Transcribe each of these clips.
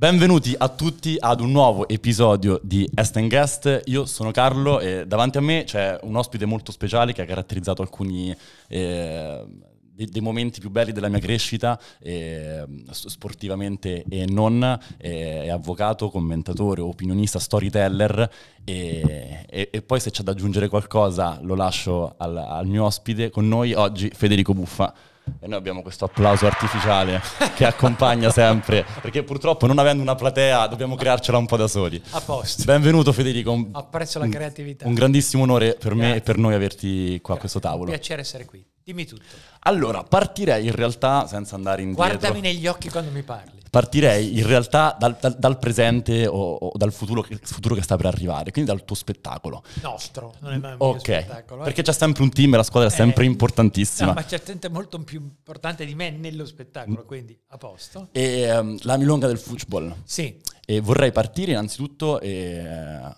Benvenuti a tutti ad un nuovo episodio di Est Guest. Io sono Carlo e davanti a me c'è un ospite molto speciale che ha caratterizzato alcuni eh, dei, momenti più belli della mia crescita, eh, sportivamente e non. Eh, è avvocato, commentatore, opinionista, storyteller. E, e, e, poi se c'è da aggiungere qualcosa lo lascio al, al mio ospite. Con noi oggi Federico Buffa e noi abbiamo questo applauso artificiale che accompagna sempre, perché purtroppo non avendo una platea dobbiamo crearcela un po' da soli. A posto. Benvenuto Federico. Un, Apprezzo la creatività. Un grandissimo onore per Grazie. me e per noi averti qua Grazie. a questo tavolo. Un piacere essere qui. Dimmi tutto. Allora, partirei in realtà senza andare indietro. Guardami negli occhi quando mi parli. Partirei in realtà dal, dal, dal presente o, o dal futuro, futuro, che sta per arrivare, quindi dal tuo spettacolo. Nostro, non è mai un okay. spettacolo. Eh? Perché c'è sempre un team e la squadra è sempre eh, importantissima. No, ma c'è gente molto più importante di me nello spettacolo, quindi a posto. E, um, la milonga del football. Sì. E vorrei partire innanzitutto, e, uh,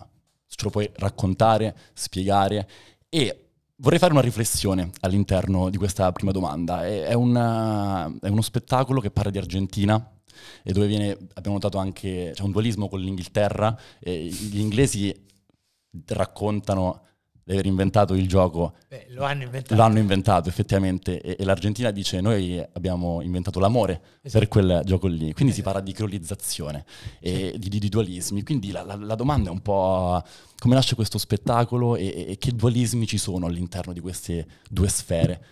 ce lo puoi raccontare, spiegare e Vorrei fare una riflessione all'interno di questa prima domanda. È, è, una, eh, è, uno spettacolo che parla di Argentina, e dove viene, abbiamo notato anche, c'è un dualismo con l'Inghilterra, gli inglesi raccontano di aver inventato il gioco. Beh, lo hanno inventato. L'hanno inventato effettivamente e, e l'Argentina dice noi abbiamo inventato l'amore esatto. per quel gioco lì, quindi esatto. si eh. parla di creolizzazione e sì. di, di, di, dualismi, quindi la, la, la, domanda è un po' come nasce questo spettacolo e, e, che dualismi ci sono all'interno di queste due sfere.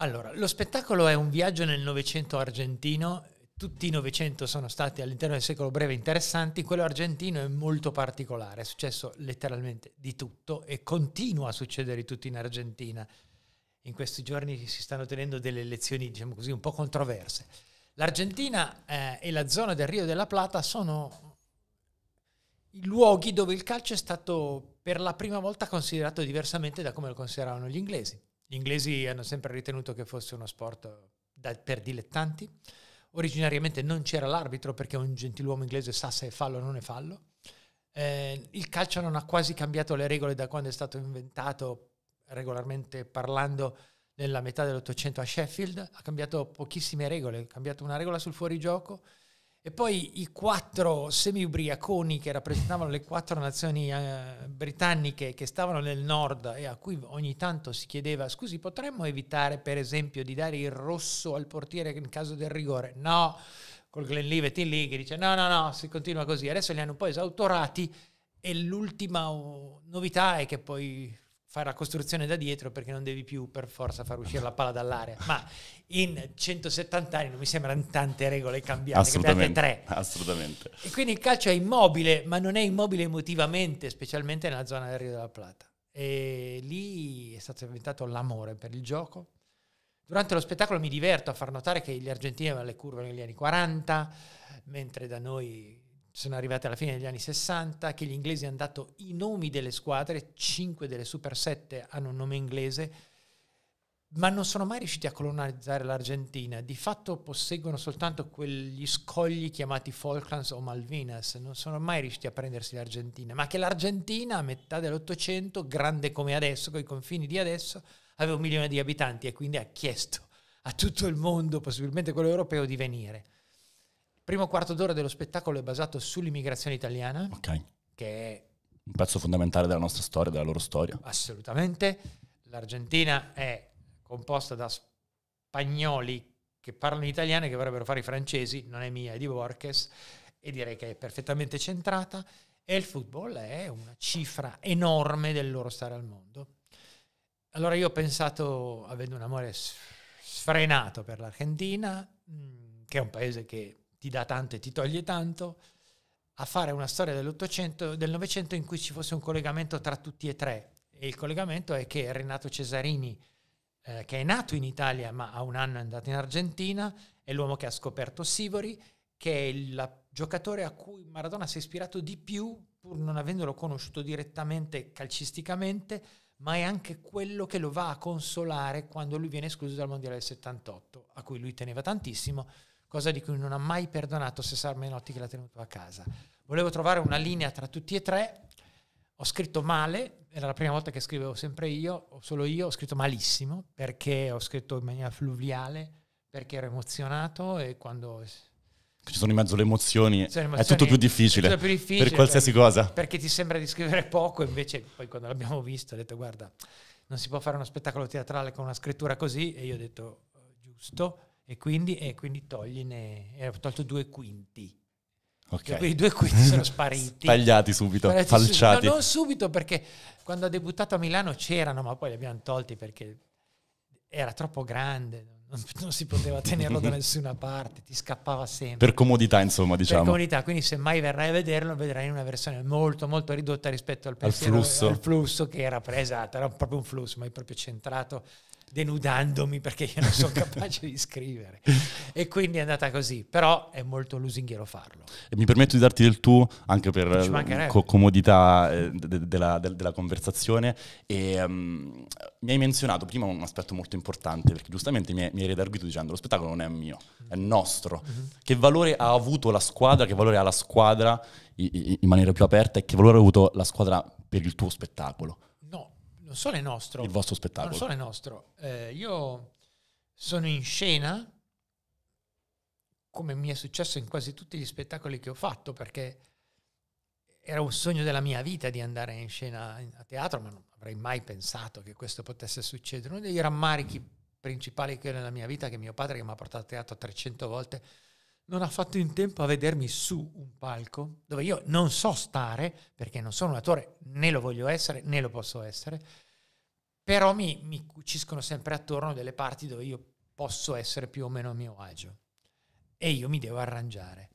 Allora, lo spettacolo è un viaggio nel Novecento argentino tutti i Novecento sono stati all'interno del secolo breve interessanti, quello argentino è molto particolare, è successo letteralmente di tutto e continua a succedere di tutto in Argentina. In questi giorni si stanno tenendo delle elezioni, diciamo così, un po' controverse. L'Argentina eh, e la zona del Rio della Plata sono i luoghi dove il calcio è stato per la prima volta considerato diversamente da come lo consideravano gli inglesi. Gli inglesi hanno sempre ritenuto che fosse uno sport da, per dilettanti originariamente non c'era l'arbitro perché un gentiluomo inglese sa se è fallo o non è fallo. Eh, il calcio non ha quasi cambiato le regole da quando è stato inventato, regolarmente parlando, nella metà dell'Ottocento a Sheffield. Ha cambiato pochissime regole, ha cambiato una regola sul fuorigioco, e poi i quattro semi-ubriaconi che rappresentavano le quattro nazioni eh, britanniche che stavano nel nord e a cui ogni tanto si chiedeva scusi potremmo evitare per esempio di dare il rosso al portiere in caso del rigore? No, col Glenlivet in lì che dice no no no si continua così, adesso li hanno un po' esautorati e l'ultima novità è che poi fare la costruzione da dietro perché non devi più per forza far uscire la palla dall'area. Ma in 170 anni non mi sembrano tante regole cambiate, assolutamente, cambiate tre. Assolutamente. E quindi il calcio è immobile, ma non è immobile emotivamente, specialmente nella zona del Rio della Plata. E lì è stato inventato l'amore per il gioco. Durante lo spettacolo mi diverto a far notare che gli argentini avevano le curve negli anni 40, mentre da noi sono arrivati alla fine degli anni 60, che gli inglesi hanno dato i nomi delle squadre, 5 delle Super 7 hanno un nome inglese, ma non sono mai riusciti a colonizzare l'Argentina. Di fatto posseggono soltanto quegli scogli chiamati Falklands o Malvinas, non sono mai riusciti a prendersi l'Argentina, ma che l'Argentina a metà dell'Ottocento, grande come adesso, con i confini di adesso, aveva un milione di abitanti e quindi ha chiesto a tutto il mondo, possibilmente quello europeo, di venire primo quarto d'ora dello spettacolo è basato sull'immigrazione italiana, okay. che è un pezzo fondamentale della nostra storia, della loro storia. Assolutamente. L'Argentina è composta da spagnoli che parlano italiano e che vorrebbero fare i francesi, non è mia, è di Borges, e direi che è perfettamente centrata. E il football è una cifra enorme del loro stare al mondo. Allora io ho pensato, avendo un amore sfrenato per l'Argentina, mm, che è un paese che ti dà tanto e ti toglie tanto, a fare una storia dell'Ottocento, del Novecento in cui ci fosse un collegamento tra tutti e tre. E il collegamento è che Renato Cesarini, eh, che è nato in Italia ma ha un anno è andato in Argentina, è l'uomo che ha scoperto Sivori, che è il giocatore a cui Maradona si è ispirato di più, pur non avendolo conosciuto direttamente calcisticamente, ma è anche quello che lo va a consolare quando lui viene escluso dal Mondiale del 78, a cui lui teneva tantissimo, cosa di cui non ha mai perdonato Cesar Menotti che l'ha tenuto a casa. Volevo trovare una linea tra tutti e tre, ho scritto male, era la prima volta che scrivevo sempre io, solo io, ho scritto malissimo perché ho scritto in maniera fluviale, perché ero emozionato e quando... Ci sono in mezzo le emozioni, è, emozioni, è tutto più difficile, è tutto più difficile per qualsiasi perché, cosa. Perché ti sembra di scrivere poco, invece poi quando l'abbiamo visto ho detto guarda, non si può fare uno spettacolo teatrale con una scrittura così e io ho detto giusto, e quindi, eh, quindi togline, eh, ho tolto due quinti. Okay. Cioè, I due quinti sono spariti. Tagliati subito, Sparati falciati. Subito. No, non subito perché quando ha debuttato a Milano c'erano, ma poi li abbiamo tolti perché era troppo grande, non, non si poteva tenerlo da nessuna parte, ti scappava sempre. Per comodità, insomma, diciamo. Per comodità, quindi se mai verrai a vederlo, vedrai in una versione molto, molto ridotta rispetto al, pensiero, al, flusso. al flusso. che era presa, era proprio un flusso, ma è proprio centrato denudandomi perché io non sono capace di scrivere. E quindi è andata così, però è molto lusinghiero farlo. E mi permetto di darti del tu anche per eh, co- comodità eh, de- della, de- della, conversazione. E, um, mi hai menzionato prima un aspetto molto importante, perché giustamente mi, hai, mi hai redarguito dicendo lo spettacolo non è mio, è mm-hmm. nostro. Mm-hmm. Che valore ha avuto la squadra, che valore ha la squadra in, in maniera più aperta e che valore ha avuto la squadra per il tuo spettacolo? non solo è nostro. Il vostro spettacolo. Non solo è nostro. Eh, io sono in scena, come mi è successo in quasi tutti gli spettacoli che ho fatto, perché era un sogno della mia vita di andare in scena a teatro, ma non avrei mai pensato che questo potesse succedere. Uno dei rammarichi principali che ho nella mia vita è che mio padre, che mi ha portato a teatro 300 volte, non ha fatto in tempo a vedermi su un palco dove io non so stare, perché non sono un attore, né lo voglio essere, né lo posso essere, però mi, mi cuciscono sempre attorno delle parti dove io posso essere più o meno a mio agio e io mi devo arrangiare.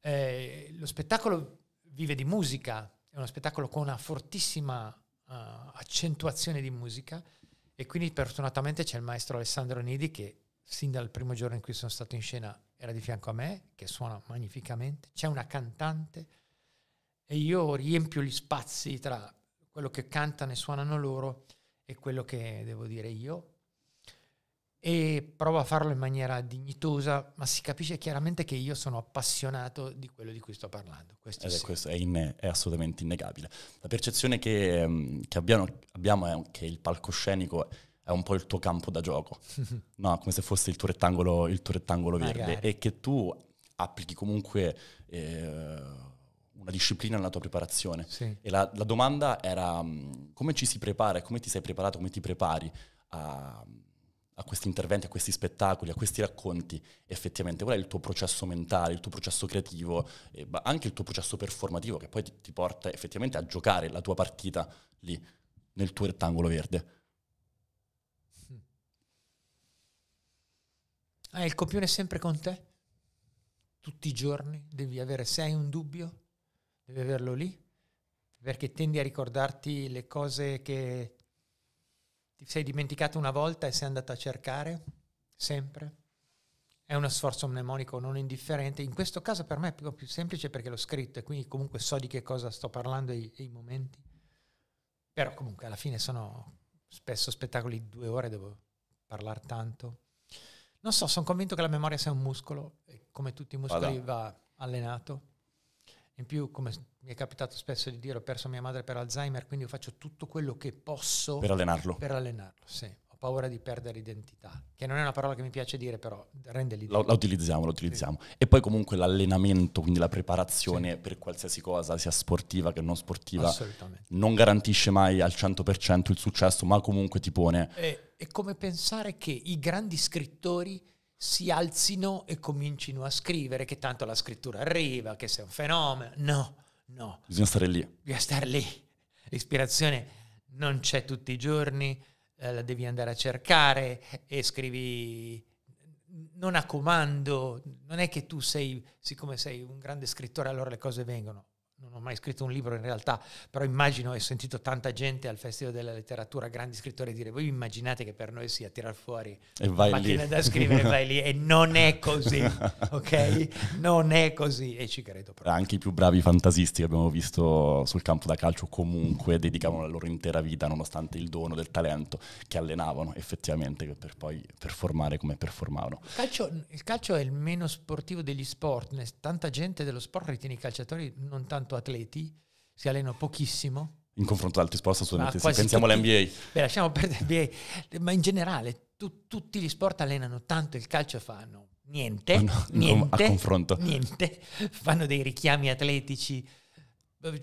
Eh, lo spettacolo vive di musica, è uno spettacolo con una fortissima uh, accentuazione di musica e quindi fortunatamente c'è il maestro Alessandro Nidi che sin dal primo giorno in cui sono stato in scena era di fianco a me, che suona magnificamente, c'è una cantante e io riempio gli spazi tra quello che cantano e suonano loro e quello che devo dire io e provo a farlo in maniera dignitosa, ma si capisce chiaramente che io sono appassionato di quello di cui sto parlando. Questo, sì. questo è, in, è, assolutamente innegabile. La percezione che, ehm, che abbiamo, abbiamo, è che il palcoscenico è un po' il tuo campo da gioco, no? come se fosse il tuo rettangolo, il tuo rettangolo verde e che tu applichi comunque eh, una disciplina nella tua preparazione. Sì. E la, la, domanda era mm, come ci si prepara, come ti sei preparato, come ti prepari a, a questi interventi, a questi spettacoli, a questi racconti, effettivamente qual è il tuo processo mentale, il tuo processo creativo, eh, anche il tuo processo performativo che poi ti, ti porta effettivamente a giocare la tua partita lì nel tuo rettangolo verde. Ah, il copione è sempre con te? Tutti i giorni devi avere, se hai un dubbio, devi averlo lì, perché tendi a ricordarti le cose che ti sei dimenticato una volta e sei andato a cercare, sempre. È uno sforzo mnemonico non indifferente. In questo caso per me è più, più semplice perché l'ho scritto e quindi comunque so di che cosa sto parlando e i momenti. Però comunque alla fine sono spesso spettacoli di due ore, devo parlare tanto. Non so, sono convinto che la memoria sia un muscolo, e come tutti i muscoli Vada. va allenato. In più, come mi è capitato spesso di dire, ho perso mia madre per Alzheimer, quindi io faccio tutto quello che posso per allenarlo. Per allenarlo, sì paura di perdere identità, che non è una parola che mi piace dire, però rende l'idea. La, la utilizziamo, la utilizziamo. Sì. E poi comunque l'allenamento, quindi la preparazione sì. per qualsiasi cosa, sia sportiva che non sportiva, non garantisce mai al 100% il successo, ma comunque ti pone... È, è come pensare che i grandi scrittori si alzino e comincino a scrivere, che tanto la scrittura arriva, che sei un fenomeno. No, no. Bisogna stare lì. Bisogna stare lì. L'ispirazione non c'è tutti i giorni eh, la devi andare a cercare e scrivi non a comando, non è che tu sei, siccome sei un grande scrittore, allora le cose vengono non ho mai scritto un libro in realtà, però immagino e ho sentito tanta gente al Festival della Letteratura, grandi scrittori, dire voi immaginate che per noi sia tirar fuori e vai macchina lì. da scrivere e vai lì e non è così, ok? Non è così e ci credo proprio. Anche i più bravi fantasisti che abbiamo visto sul campo da calcio comunque dedicavano la loro intera vita nonostante il dono del talento che allenavano effettivamente per poi performare come performavano. Il calcio, il calcio è il meno sportivo degli sport, tanta gente dello sport ritiene i calciatori non tanto tanto atleti, si allenano pochissimo. In confronto ad altri sport assolutamente sì. Pensiamo tutti, all'NBA. Beh, lasciamo perdere l'NBA, ma in generale tu, tutti gli sport allenano tanto, il calcio fanno niente, oh no, niente, a confronto. niente, fanno dei richiami atletici,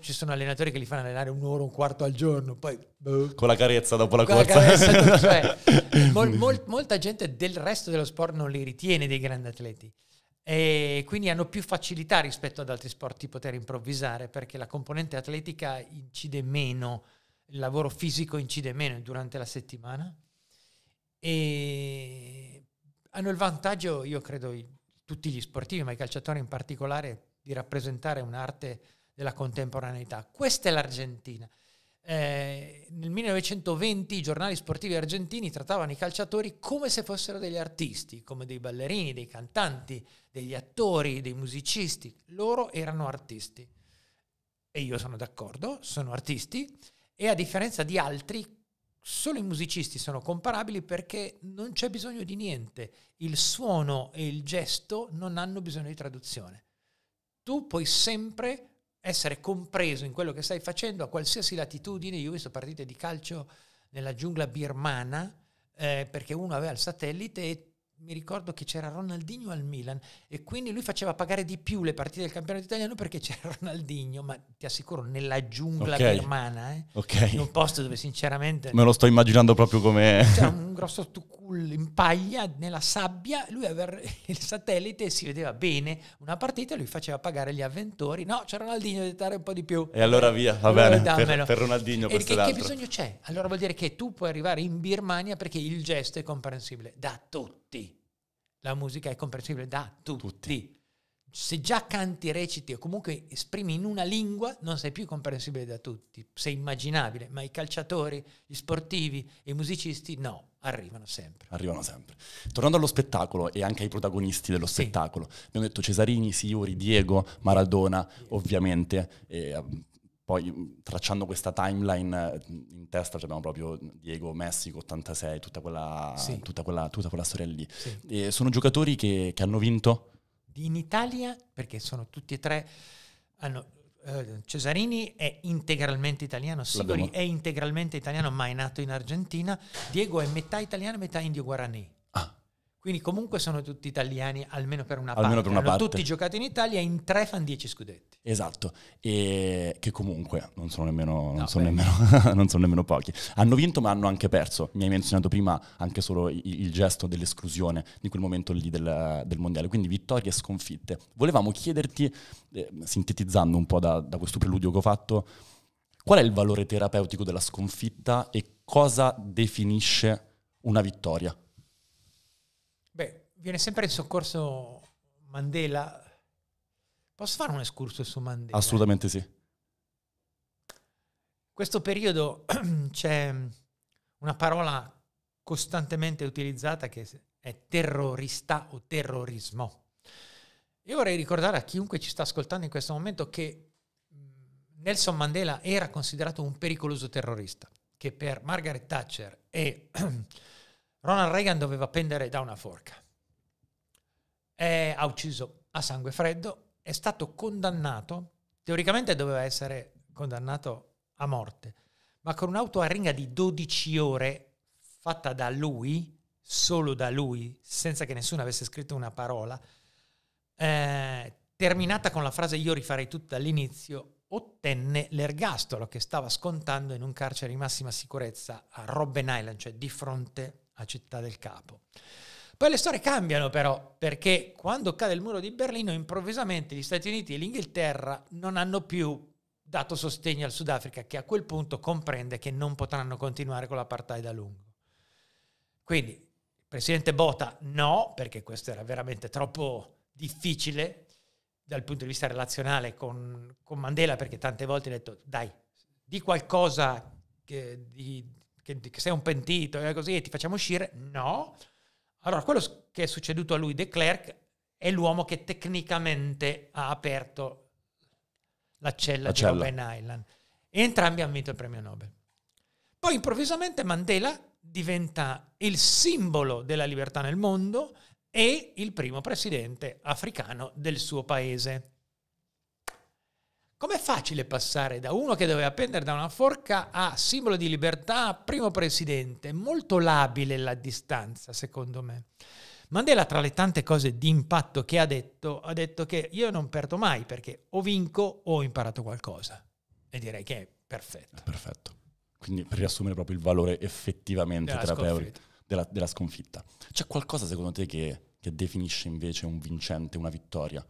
ci sono allenatori che li fanno allenare un'ora, un quarto al giorno, poi... Boh. con la carezza dopo la corsa. cioè, mol, mol, molta gente del resto dello sport non li ritiene dei grandi atleti e quindi hanno più facilità rispetto ad altri sport di poter improvvisare perché la componente atletica incide meno, il lavoro fisico incide meno durante la settimana e hanno il vantaggio, io credo, tutti gli sportivi, ma i calciatori in particolare, di rappresentare un'arte della contemporaneità. Questa è l'Argentina. Eh, nel 1920 i giornali sportivi argentini trattavano i calciatori come se fossero degli artisti, come dei ballerini, dei cantanti, degli attori, dei musicisti. Loro erano artisti. E io sono d'accordo, sono artisti e a differenza di altri, solo i musicisti sono comparabili perché non c'è bisogno di niente. Il suono e il gesto non hanno bisogno di traduzione. Tu puoi sempre essere compreso in quello che stai facendo a qualsiasi latitudine. Io ho visto partite di calcio nella giungla birmana eh, perché uno aveva il satellite e mi ricordo che c'era Ronaldinho al Milan e quindi lui faceva pagare di più le partite del campionato italiano perché c'era Ronaldinho, ma ti assicuro nella giungla okay. birmana, eh, okay. in un posto dove sinceramente... Me lo sto immaginando proprio come... C'era un grosso tucul in paglia, nella sabbia, lui aveva il satellite e si vedeva bene una partita, lui faceva pagare gli avventori, no c'era Ronaldinho, devi dare un po' di più. E allora via, va allora bene, per, per, Ronaldinho questo e che, che bisogno c'è? Allora vuol dire che tu puoi arrivare in Birmania perché il gesto è comprensibile da tutti tutti. La musica è comprensibile da tutti. tutti. Se già canti, reciti o comunque esprimi in una lingua, non sei più comprensibile da tutti, sei immaginabile, ma i calciatori, gli sportivi, i musicisti no, arrivano sempre. Arrivano sempre. Tornando allo spettacolo e anche ai protagonisti dello spettacolo, sì. abbiamo detto Cesarini, Siuri, Diego, Maradona, sì. ovviamente, e, ehm, poi mm, tracciando questa timeline eh, in testa abbiamo proprio Diego, Messico, 86, tutta quella, sì. tutta quella, tutta quella storia lì. Sì. sono giocatori che, che, hanno vinto? In Italia, perché sono tutti e tre, hanno, eh, Cesarini è integralmente italiano, Sigori è integralmente italiano ma è nato in Argentina, Diego è metà italiano e metà indio guaraní quindi comunque sono tutti italiani, almeno per una almeno parte. Per una Hanno parte. tutti giocato in Italia in tre fan 10 scudetti. Esatto, e che comunque non sono nemmeno, non no, sono nemmeno, non sono nemmeno pochi. Hanno vinto ma hanno anche perso. Mi hai menzionato prima anche solo il, il gesto dell'esclusione di quel momento lì del, del, mondiale, quindi vittorie e sconfitte. Volevamo chiederti, eh, sintetizzando un po' da, da questo preludio che ho fatto, qual è il valore terapeutico della sconfitta e cosa definisce una vittoria? viene sempre in soccorso Mandela. Posso fare un escurso su Mandela? Assolutamente sì. In questo periodo c'è una parola costantemente utilizzata che è terrorista o terrorismo. Io vorrei ricordare a chiunque ci sta ascoltando in questo momento che mm, Nelson Mandela era considerato un pericoloso terrorista, che per Margaret Thatcher e Ronald Reagan doveva pendere da una forca eh, ha ucciso a sangue freddo, è stato condannato, teoricamente doveva essere condannato a morte, ma con un'auto a ringa di 12 ore fatta da lui, solo da lui, senza che nessuno avesse scritto una parola, eh, terminata con la frase io rifarei tutto dall'inizio, ottenne l'ergastolo che stava scontando in un carcere di massima sicurezza a Robben Island, cioè di fronte a Città del Capo. Poi le storie cambiano però, perché quando cade il muro di Berlino, improvvisamente gli Stati Uniti e l'Inghilterra non hanno più dato sostegno al Sudafrica, che a quel punto comprende che non potranno continuare con l'apartheid a lungo. Quindi il presidente Bota no, perché questo era veramente troppo difficile dal punto di vista relazionale con, con Mandela, perché tante volte ha detto dai, di qualcosa che, di, che, che sei un pentito e così e ti facciamo uscire. No. Allora, quello che è succeduto a lui, De Klerk, è l'uomo che tecnicamente ha aperto la cella la di Robben Island. E entrambi hanno vinto il premio Nobel. Poi improvvisamente Mandela diventa il simbolo della libertà nel mondo e il primo presidente africano del suo paese. Com'è facile passare da uno che doveva pendere da una forca a simbolo di libertà, primo presidente? Molto labile la distanza, secondo me. Mandela, tra le tante cose di impatto che ha detto, ha detto che io non perdo mai perché o vinco o ho imparato qualcosa. E direi che è perfetto. È perfetto. Quindi per riassumere proprio il valore effettivamente terapeutico della, della, sconfitta. C'è qualcosa secondo te che, che definisce invece un vincente, una vittoria?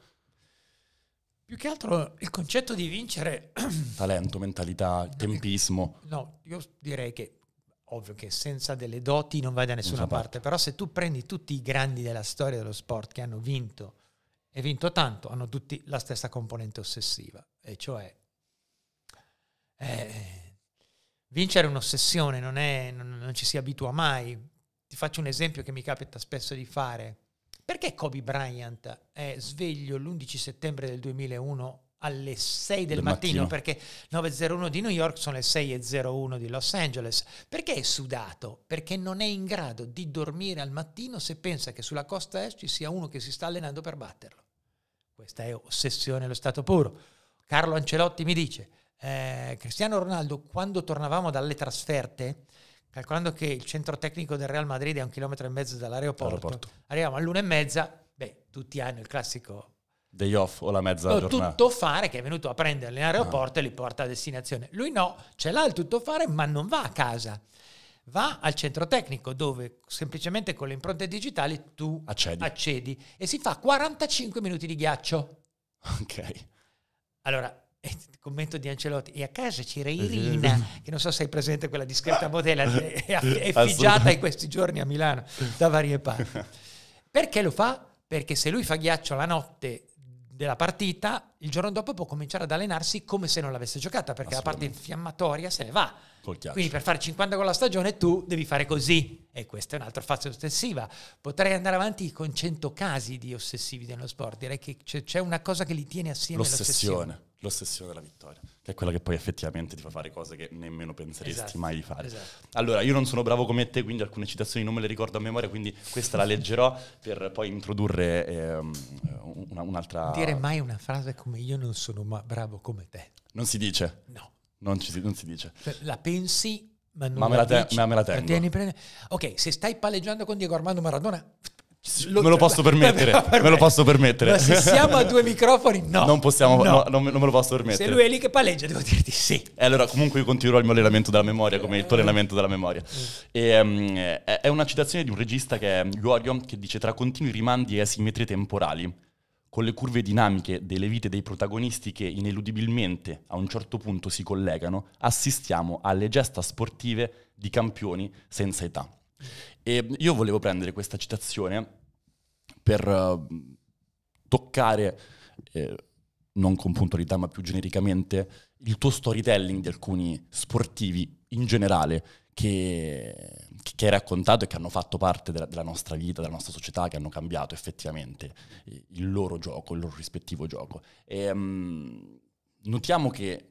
Più che altro il concetto di vincere... Talento, mentalità, tempismo. No, io direi che ovvio che senza delle doti non vai da nessuna parte. parte, però se tu prendi tutti i grandi della storia dello sport che hanno vinto e vinto tanto, hanno tutti la stessa componente ossessiva, e cioè eh, vincere è un'ossessione, non, è, non, non ci si abitua mai. Ti faccio un esempio che mi capita spesso di fare. Perché Kobe Bryant è sveglio l'11 settembre del 2001 alle 6 del, del mattino, mattino, perché 9.01 di New York sono le 6.01 di Los Angeles. Perché è sudato? Perché non è in grado di dormire al mattino se pensa che sulla costa est ci sia uno che si sta allenando per batterlo. Questa è ossessione allo stato puro. Carlo Ancelotti mi dice, eh, Cristiano Ronaldo, quando tornavamo dalle trasferte, calcolando che il centro tecnico del Real Madrid è a un chilometro e mezzo dall'aeroporto, Aeroporto. arriviamo all'una e mezza, beh, tutti hanno il classico day off o la mezza no, giornata. tutto fare che è venuto a prenderli in aeroporto ah. e li porta a destinazione. Lui no, ce l'ha il tutto fare, ma non va a casa. Va al centro tecnico dove semplicemente con le impronte digitali tu accedi, accedi e si fa 45 minuti di ghiaccio. Ok. Allora, e commento di Ancelotti, e a casa c'era eh, Irina, che non so se hai presente quella discreta modella, è eh, eh, effigiata in questi giorni a Milano da varie parti. Perché lo fa? Perché se lui fa ghiaccio la notte della partita, il giorno dopo può cominciare ad allenarsi come se non l'avesse giocata, perché la parte infiammatoria se ne va. Quindi per fare 50 con la stagione tu devi fare così. E questa è un'altra fase ossessiva. Potrei andare avanti con 100 casi di ossessivi nello sport. Direi che c'è una cosa che li tiene assieme. L'ossessione, l'ossessione della vittoria che è quella che poi effettivamente ti fa fare cose che nemmeno penseresti esatto, mai di fare. Esatto. Allora, io non sono bravo come te, quindi alcune citazioni non me le ricordo a memoria, quindi questa la leggerò per poi introdurre ehm, una, un'altra... Dire mai una frase come io non sono bravo come te. Non si dice? No. Non, si, non si dice. Cioè, la pensi, ma non ma me la, te- dici. Ma me la tengo. Ok, se stai palleggiando con Diego Armando Maradona, lo, me lo posso permettere, permettere. me lo posso permettere. Ma se siamo a due microfoni, no. Non possiamo, no. No, non, non, me lo posso permettere. Se lui è lì che palleggia, devo dirti sì. E allora, comunque, io continuerò il mio allenamento della memoria, come il tuo allenamento della memoria. Mm. E, um, è una citazione di un regista che è Gorio, che dice: Tra continui rimandi e asimmetrie temporali, con le curve dinamiche delle vite dei protagonisti che ineludibilmente a un certo punto si collegano, assistiamo alle gesta sportive di campioni senza età. E io volevo prendere questa citazione per eh, toccare, eh, non con puntualità ma più genericamente, il tuo storytelling di alcuni sportivi in generale che, che hai raccontato e che hanno fatto parte della, della, nostra vita, della nostra società, che hanno cambiato effettivamente eh, il loro gioco, il loro rispettivo gioco. E, um, notiamo che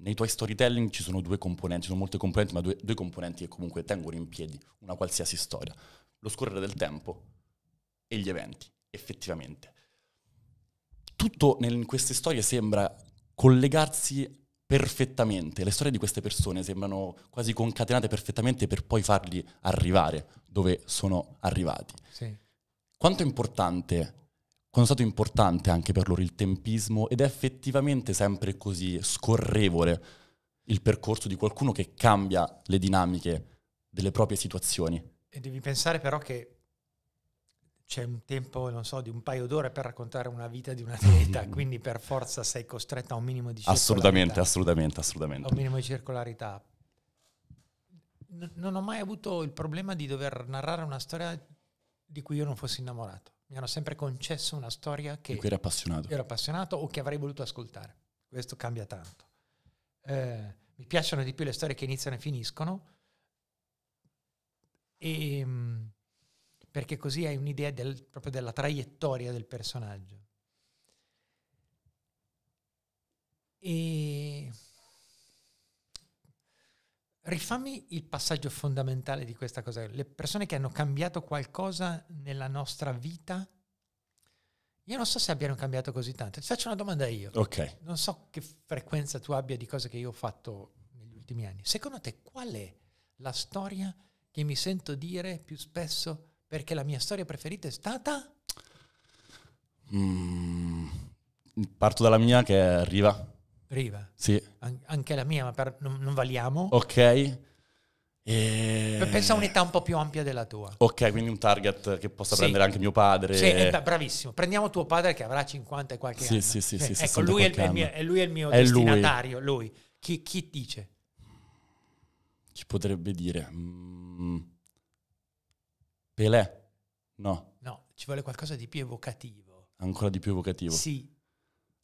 nei tuoi storytelling ci sono due componenti, ci sono molte componenti, ma due, due componenti che comunque tengono in piedi una qualsiasi storia. Lo scorrere del tempo e gli eventi, effettivamente. Tutto in queste storie sembra collegarsi perfettamente, le storie di queste persone sembrano quasi concatenate perfettamente per poi farli arrivare dove sono arrivati. Sì. Quanto è importante quando è stato importante anche per loro il tempismo ed è effettivamente sempre così scorrevole il percorso di qualcuno che cambia le dinamiche delle proprie situazioni. E devi pensare però che c'è un tempo, non so, di un paio d'ore per raccontare una vita di un atleta, quindi per forza sei costretto a un minimo di circolarità. Assolutamente, assolutamente, assolutamente. A un minimo di circolarità. N- non ho mai avuto il problema di dover narrare una storia di cui io non fossi innamorato mi hanno sempre concesso una storia che... Di cui appassionato. Ero appassionato o che avrei voluto ascoltare. Questo cambia tanto. Eh, mi piacciono di più le storie che iniziano e finiscono, e, ehm, perché così hai un'idea del, proprio della traiettoria del personaggio. E Rifammi il passaggio fondamentale di questa cosa, le persone che hanno cambiato qualcosa nella nostra vita. Io non so se abbiano cambiato così tanto. Ti faccio una domanda io. Ok. Non so che frequenza tu abbia di cose che io ho fatto negli ultimi anni. Secondo te qual è la storia che mi sento dire più spesso perché la mia storia preferita è stata? Mm, parto dalla mia che arriva Riva. Sì. An- anche la mia, ma per- non, non valiamo. Ok. E... Pensa a un'età un po' più ampia della tua. Ok, quindi un target che possa sì. prendere anche mio padre. Sì, e... Eh, bravissimo. Prendiamo tuo padre che avrà 50 e qualche sì, anno. Sì, sì, eh, sì. sì ecco, lui è, il, mio, è lui il mio è destinatario, lui. lui. Chi, chi, dice? Chi potrebbe dire? Mm. Pelé? No. No, ci vuole qualcosa di più evocativo. Ancora di più evocativo? Sì.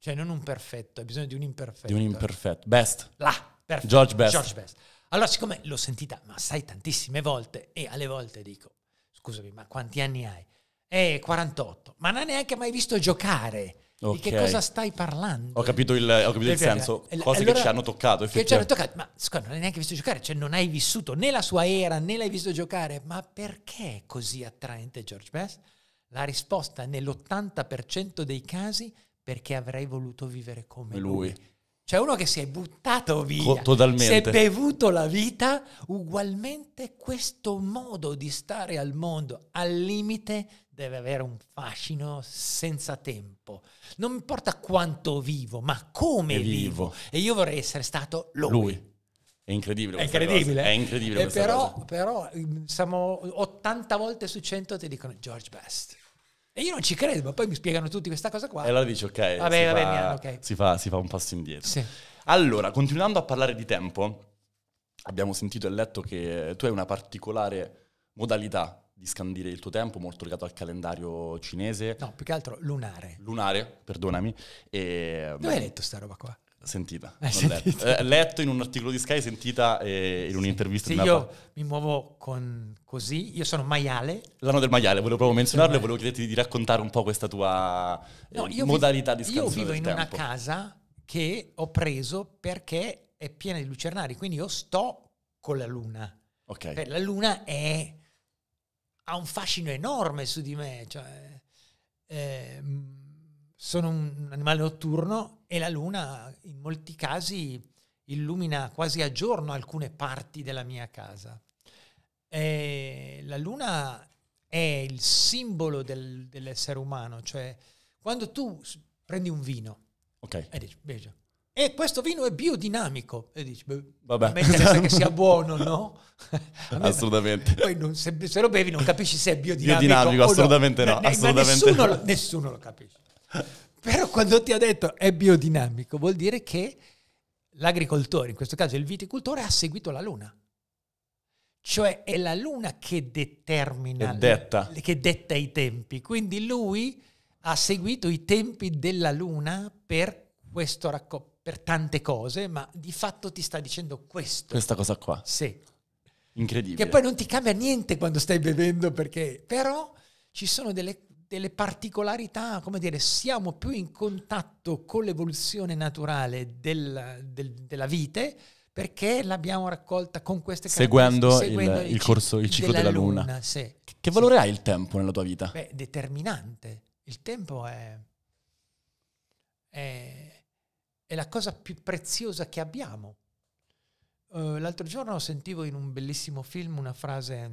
Cioè non un perfetto, hai bisogno di un imperfetto. Di un imperfetto. Best. La. perfetto. George Best. George Best. Allora, siccome l'ho sentita, ma sai, tantissime volte, e alle volte dico, scusami, ma quanti anni hai? Eh, 48. Ma non hai neanche mai visto giocare. Okay. Di che cosa stai parlando? Ho capito il, ho capito il cioè, senso, cioè, cioè, cose allora, che ci hanno toccato effettivamente. Che ci hanno toccato, ma scusa, non hai neanche visto giocare, cioè non hai vissuto né la sua era né l'hai visto giocare, ma perché è così attraente George Best? La risposta nell'80% dei casi è perché avrei voluto vivere come lui. lui. C'è cioè, uno che si è buttato via, Totalmente. si è bevuto la vita, ugualmente questo modo di stare al mondo al limite deve avere un fascino senza tempo. Non importa quanto vivo, ma come vivo. vivo. E io vorrei essere stato lui. lui. È incredibile. È incredibile. Cosa. È incredibile. Eh, però, cosa. però mm, siamo 80 volte su 100 ti dicono George Best. E io non ci credo, ma poi mi spiegano tutti questa cosa qua. E allora dici, ok, vabbè, si, vabbè, fa, mia, okay. Si, fa, si, fa, un passo indietro. Sì. Allora, continuando a parlare di tempo, abbiamo sentito e letto che tu hai una particolare modalità di scandire il tuo tempo, molto legato al calendario cinese. No, più che altro lunare. Lunare, perdonami. E, Dove beh, hai letto sta roba qua? Sentita, eh, sentita. Eh, letto. in un articolo di Sky, sentita eh, in un'intervista. Sì, di una io mi muovo con, così, io sono maiale. L'anno del maiale, volevo proprio menzionarlo e volevo chiederti di raccontare un po' questa tua no, eh, modalità vi, di scansione Io vivo in tempo. una casa che ho preso perché è piena di lucernari, quindi io sto con la luna. Okay. Beh, cioè, la luna è, ha un fascino enorme su di me, cioè... Ehm, sono un animale notturno e la luna in molti casi illumina quasi a giorno alcune parti della mia casa. E la luna è il simbolo del, dell'essere umano, cioè quando tu prendi un vino okay. e dici, Beja, e questo vino è biodinamico. E dici, beh, Vabbè. a interessa che sia buono, no? assolutamente. Poi non, se, se, lo bevi non capisci se è biodinamico. Biodinamico, assolutamente no. no. Assolutamente. Nessuno, nessuno, lo capisce. Però quando ti ha detto è biodinamico vuol dire che l'agricoltore, in questo caso il viticoltore, ha seguito la luna. Cioè è la luna che determina, che detta, le, che detta i tempi. Quindi lui ha seguito i tempi della luna per questo raccolto per tante cose, ma di fatto ti sta dicendo questo. Questa cosa qua. Sì. Incredibile. Che poi non ti cambia niente quando stai bevendo perché... Però ci sono delle delle particolarità, come dire, siamo più in contatto con l'evoluzione naturale del, del, della vite perché l'abbiamo raccolta con queste seguendo, seguendo il, il, corso, il ciclo della, della luna. luna sì. Che valore sì. ha il tempo nella tua vita? Beh, determinante. Il tempo è, è, è la cosa più preziosa che abbiamo. Uh, l'altro giorno sentivo in un bellissimo film una frase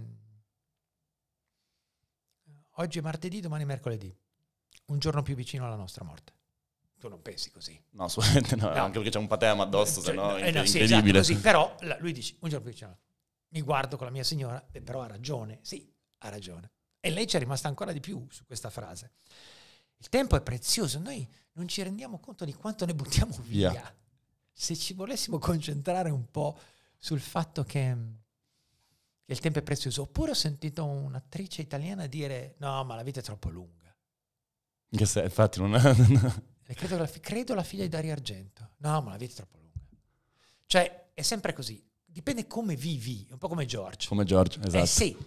Oggi è martedì, domani è mercoledì. Un giorno più vicino alla nostra morte. Tu non pensi così? No, assolutamente no, no. anche perché c'è un patema addosso, cioè, se no è eh, no, sì, incredibile. Esatto, così. Però lui dice, un giorno più vicino. Mi guardo con la mia signora, però ha ragione, sì, ha ragione. E lei ci è rimasta ancora di più su questa frase. Il tempo è prezioso, noi non ci rendiamo conto di quanto ne buttiamo via. via. Se ci volessimo concentrare un po' sul fatto che mm, il tempo è prezioso. Oppure ho sentito un'attrice italiana dire no, ma la vita è troppo lunga. Che se, infatti non... credo, la, credo la figlia di Dario Argento. No, ma la vita è troppo lunga. Cioè, è sempre così. Dipende come vivi, un po' come Giorgio. Come Giorgio, eh, esatto. Eh sì.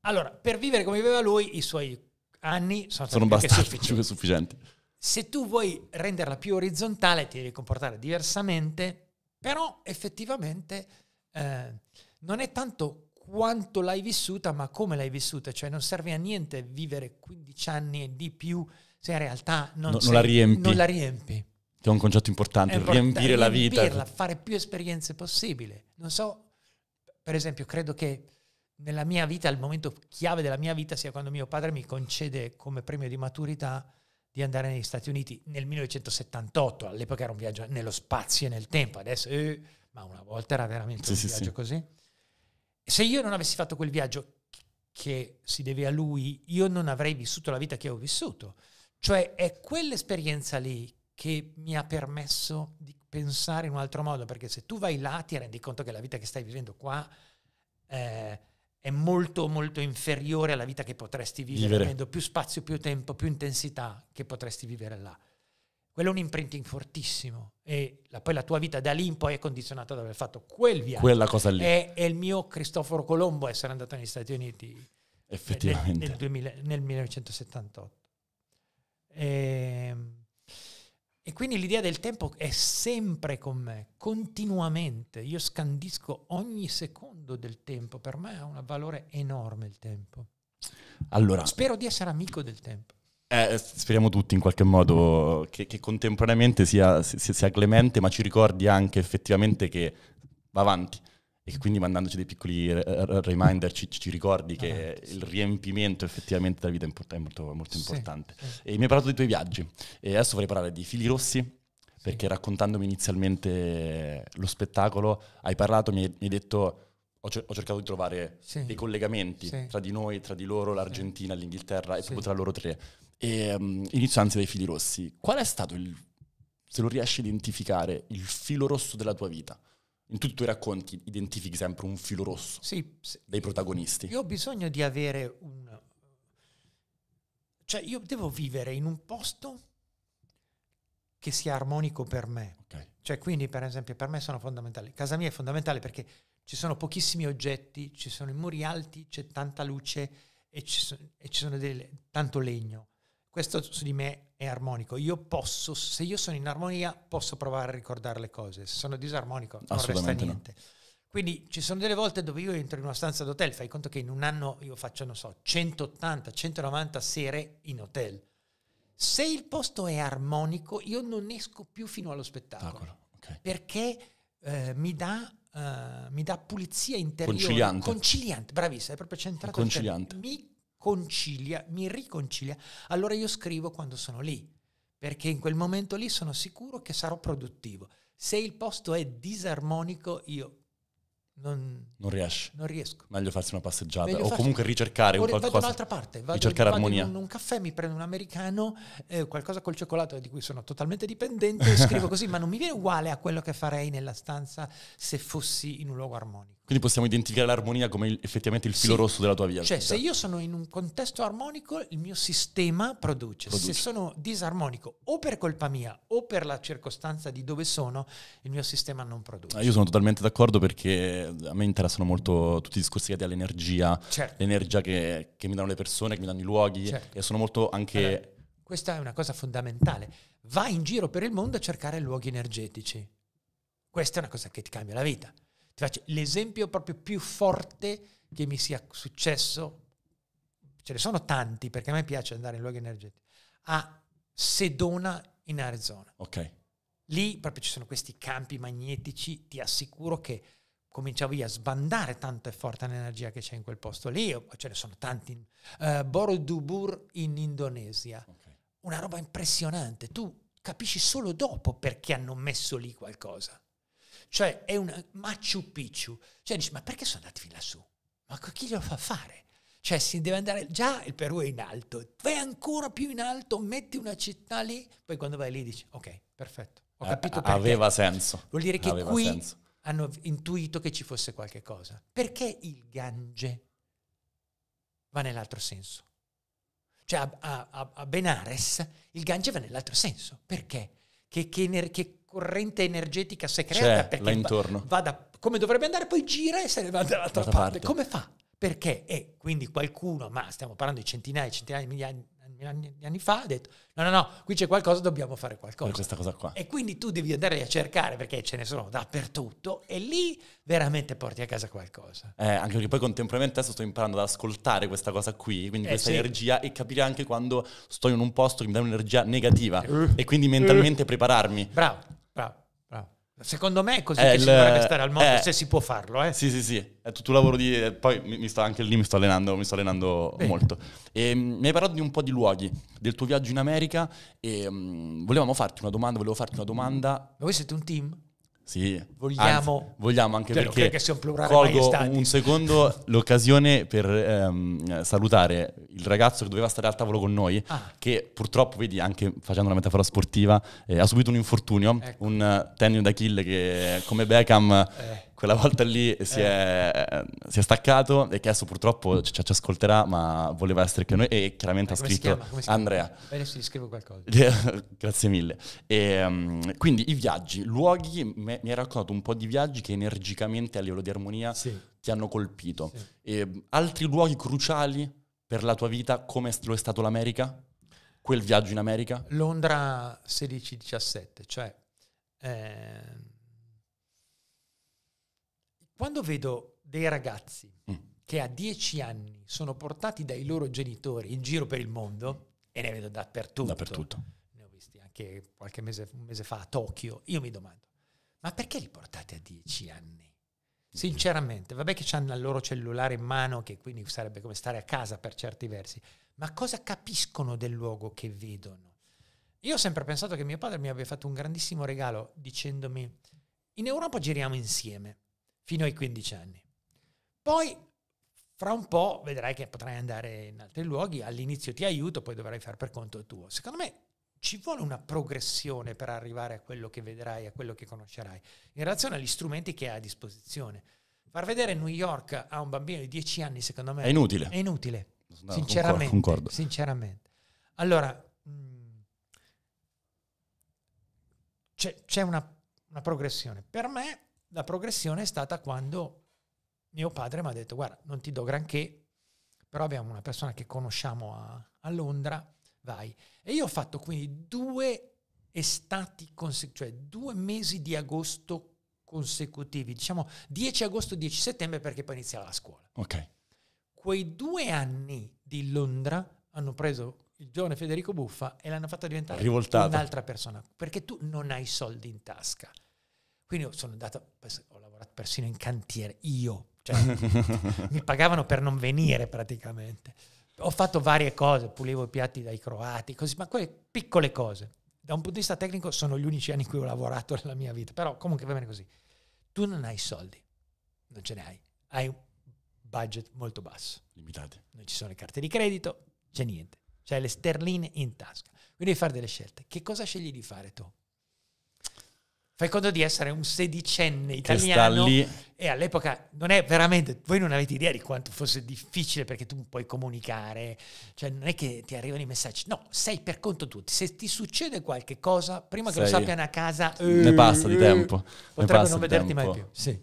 Allora, per vivere come viveva lui, i suoi anni sono, sono abbastanza sufficienti. sufficienti. Se tu vuoi renderla più orizzontale, ti devi comportare diversamente, però effettivamente... Eh, non è tanto quanto l'hai vissuta, ma come l'hai vissuta. Cioè non serve a niente vivere 15 anni e di più se in realtà non, no, sei, non la riempi. Non la riempi. Che è un concetto importante, import- riempire la vita. Riempirla, Fare più esperienze possibile. Non so, per esempio, credo che nella mia vita, il momento chiave della mia vita sia quando mio padre mi concede come premio di maturità di andare negli Stati Uniti nel 1978, all'epoca era un viaggio nello spazio e nel tempo, adesso, eh, ma una volta era veramente sì, un sì, viaggio sì. così se io non avessi fatto quel viaggio che si deve a lui, io non avrei vissuto la vita che ho vissuto. Cioè è quell'esperienza lì che mi ha permesso di pensare in un altro modo, perché se tu vai là ti rendi conto che la vita che stai vivendo qua eh, è molto molto inferiore alla vita che potresti vivere, vivere. avendo più spazio, più tempo, più intensità che potresti vivere là quello è un imprinting fortissimo e la, poi la tua vita da lì in poi è condizionata da aver fatto quel viaggio. Quella cosa lì. È, è il mio Cristoforo Colombo essere andato negli Stati Uniti eh, Effettivamente. Nel, nel, 2000, nel 1978. E, e quindi l'idea del tempo è sempre con me, continuamente. Io scandisco ogni secondo del tempo. Per me ha un valore enorme il tempo. Allora, Spero di essere amico del tempo. Eh, eh, speriamo tutti in qualche modo che, che contemporaneamente sia, sia, clemente, ma ci ricordi anche effettivamente che va avanti. E quindi mandandoci dei piccoli reminder ci, ci ricordi che eh, sì. il riempimento effettivamente della vita è, import- è molto, molto sì. importante. E mi hai parlato dei tuoi viaggi. E adesso vorrei parlare di Fili Rossi, perché raccontandomi inizialmente lo spettacolo hai parlato, mi hai, detto ho, cercato di trovare sì. dei collegamenti sì. tra di noi, tra di loro, l'Argentina, l'Inghilterra e sì. proprio tra loro tre e um, inizio anzi dai fili rossi. Qual è stato il, se lo riesci a identificare, il filo rosso della tua vita? In tutti i tuoi racconti identifichi sempre un filo rosso sì, dei protagonisti. Io ho bisogno di avere un... Cioè io devo vivere in un posto che sia armonico per me. Okay. Cioè quindi per esempio per me sono fondamentali. Casa mia è fondamentale perché ci sono pochissimi oggetti, ci sono i muri alti, c'è tanta luce e ci, so- e ci sono delle, tanto legno questo su di me è armonico. Io posso, se io sono in armonia, posso provare a ricordare le cose. Se sono disarmonico, non resta niente. No. Quindi ci sono delle volte dove io entro in una stanza d'hotel, fai conto che in un anno io faccio, non so, 180, 190 sere in hotel. Se il posto è armonico, io non esco più fino allo spettacolo. Okay. Perché eh, mi dà Uh, mi dà pulizia interiore. Conciliante. Conciliante, bravissima, è proprio centrato. Conciliante. Mi concilia, mi riconcilia, allora io scrivo quando sono lì, perché in quel momento lì sono sicuro che sarò produttivo. Se il posto è disarmonico, io non, non, riesci. Non riesco. Meglio farsi una passeggiata Meglio o farsi... comunque ricercare Vorrei, qualcosa. Vado un'altra parte, vado, ricercare vado armonia. in un caffè, mi prendo un americano, eh, qualcosa col cioccolato di cui sono totalmente dipendente, e scrivo così, ma non mi viene uguale a quello che farei nella stanza se fossi in un luogo armonico. Quindi possiamo identificare l'armonia come effettivamente il filo sì. rosso della tua vita. Cioè, se esatto. io sono in un contesto armonico, il mio sistema produce. produce. Se sono disarmonico, o per colpa mia, o per la circostanza di dove sono, il mio sistema non produce. Ah, io sono totalmente d'accordo perché eh, a me interessano molto tutti i discorsi legati all'energia, certo. l'energia che, che, mi danno le persone, che mi danno i luoghi, certo. e sono molto anche... Allora, questa è una cosa fondamentale. Vai in giro per il mondo a cercare luoghi energetici. Questa è una cosa che ti cambia la vita ti faccio l'esempio proprio più forte che mi sia successo, ce ne sono tanti perché a me piace andare in luoghi energetici, a Sedona in Arizona. Ok. Lì proprio ci sono questi campi magnetici, ti assicuro che cominciavo io a sbandare tanto è forte l'energia che c'è in quel posto lì, oh, ce ne sono tanti. Uh, eh, Borudubur in Indonesia, okay. una roba impressionante, tu capisci solo dopo perché hanno messo lì qualcosa. Cioè è un Machu Picchu. Cioè dici, ma perché sono andati fin lassù? Ma chi glielo fa fare? Cioè si deve andare, già il Perù è in alto, vai ancora più in alto, metti una città lì, poi quando vai lì dici, ok, perfetto, ho eh, capito perché. Aveva senso. Vuol dire che Aveva qui senso. hanno intuito che ci fosse qualche cosa. Perché il Gange va nell'altro senso? Cioè a, a, a Benares il Gange va nell'altro senso. Perché? che, che, ener- che corrente energetica secreta C'è, perché intorno. Va, vada come dovrebbe andare, poi gira e se ne va dall'altra parte. parte. Come fa? Perché? E eh, quindi qualcuno, ma stiamo parlando di centinaia e centinaia di migliaia anni, anni fa, ha detto no, no, no, qui c'è qualcosa, dobbiamo fare qualcosa. questa cosa qua. E quindi tu devi andare a cercare perché ce ne sono dappertutto e lì veramente porti a casa qualcosa. Eh, anche perché poi contemporaneamente adesso sto imparando ad ascoltare questa cosa qui, quindi eh, questa sì. energia e capire anche quando sto in un posto che mi dà un'energia negativa uh, e quindi mentalmente uh, prepararmi. Bravo, bravo. Secondo me è così è che il, si dovrebbe stare al mondo è, eh. se si può farlo. Eh. Sì, sì, sì, è tutto un lavoro di... Eh, poi mi, mi sto, anche lì mi sto allenando, mi sto allenando molto. E, ehm, mi hai parlato di un po' di luoghi, del tuo viaggio in America e um, volevamo farti una domanda, volevo farti una domanda. Ma voi siete un team? Sì, vogliamo, anzi, vogliamo anche cioè, perché colgo un secondo l'occasione per ehm, salutare il ragazzo che doveva stare al tavolo con noi, ah. che purtroppo, vedi, anche facendo una metafora sportiva, eh, ha subito un infortunio, ecco. un tendine d'Achille che come Beckham... Eh quella volta lì eh. si, eh. è, si è, staccato e che adesso purtroppo ci, ci, ascolterà, ma voleva essere che noi e chiaramente eh, ha scritto Andrea. Beh, adesso gli scrivo qualcosa. Grazie mille. E, um, quindi i viaggi, luoghi, me, mi hai raccontato un po' di viaggi che energicamente a livello di armonia sì. ti hanno colpito. Sì. E, ehm, altri luoghi cruciali per la tua vita, come lo è stato l'America? Quel viaggio in America? Londra 16-17, cioè... Eh, quando vedo dei ragazzi mm. che a dieci anni sono portati dai loro genitori in giro per il mondo, e ne vedo dappertutto, dappertutto. ne ho visti anche qualche mese, mese fa a Tokyo, io mi domando, ma perché li portate a dieci anni? Sinceramente, vabbè che hanno il loro cellulare in mano, che quindi sarebbe come stare a casa per certi versi, ma cosa capiscono del luogo che vedono? Io ho sempre pensato che mio padre mi abbia fatto un grandissimo regalo dicendomi, in Europa giriamo insieme, fino ai 15 anni. Poi fra un po' vedrai che potrai andare in altri luoghi, all'inizio ti aiuto, poi dovrai fare per conto tuo. Secondo me ci vuole una progressione per arrivare a quello che vedrai, a quello che conoscerai, in relazione agli strumenti che hai a disposizione. Far vedere New York a un bambino di 10 anni, secondo me, è inutile. È inutile, no, sinceramente, concordo, sinceramente. Allora, mm, c'è, c'è una, una progressione. Per me la progressione è stata quando mio padre mi ha detto guarda non ti do granché, però abbiamo una persona che conosciamo a, a Londra, vai. E io ho fatto quindi due estati, conse- cioè due mesi di agosto consecutivi, diciamo 10 agosto, 10 settembre perché poi iniziava la scuola. Ok. Quei due anni di Londra hanno preso il giovane Federico Buffa e l'hanno fatto diventare Rivoltata. un'altra persona, perché tu non hai soldi in tasca. Quindi sono andato, ho lavorato persino in cantiere, io, cioè, mi pagavano per non venire praticamente. Ho fatto varie cose, pulivo i piatti dai croati, così, ma quelle piccole cose. Da un punto di vista tecnico sono gli unici anni in cui ho lavorato nella mia vita, però comunque va bene così. Tu non hai soldi, non ce ne hai, hai un budget molto basso. Limitati. Non ci sono le carte di credito, c'è niente, c'hai le sterline in tasca. Quindi devi fare delle scelte. Che cosa scegli di fare tu? Fai conto di essere un sedicenne italiano e all'epoca non è veramente, voi non avete idea di quanto fosse difficile perché tu puoi comunicare, cioè non è che ti arrivano i messaggi, no, sei per conto tutti, se ti succede qualche cosa, prima che lo sappiano a casa, eh, ne passa di eh, tempo, potrebbero non vederti tempo. mai più. Sì.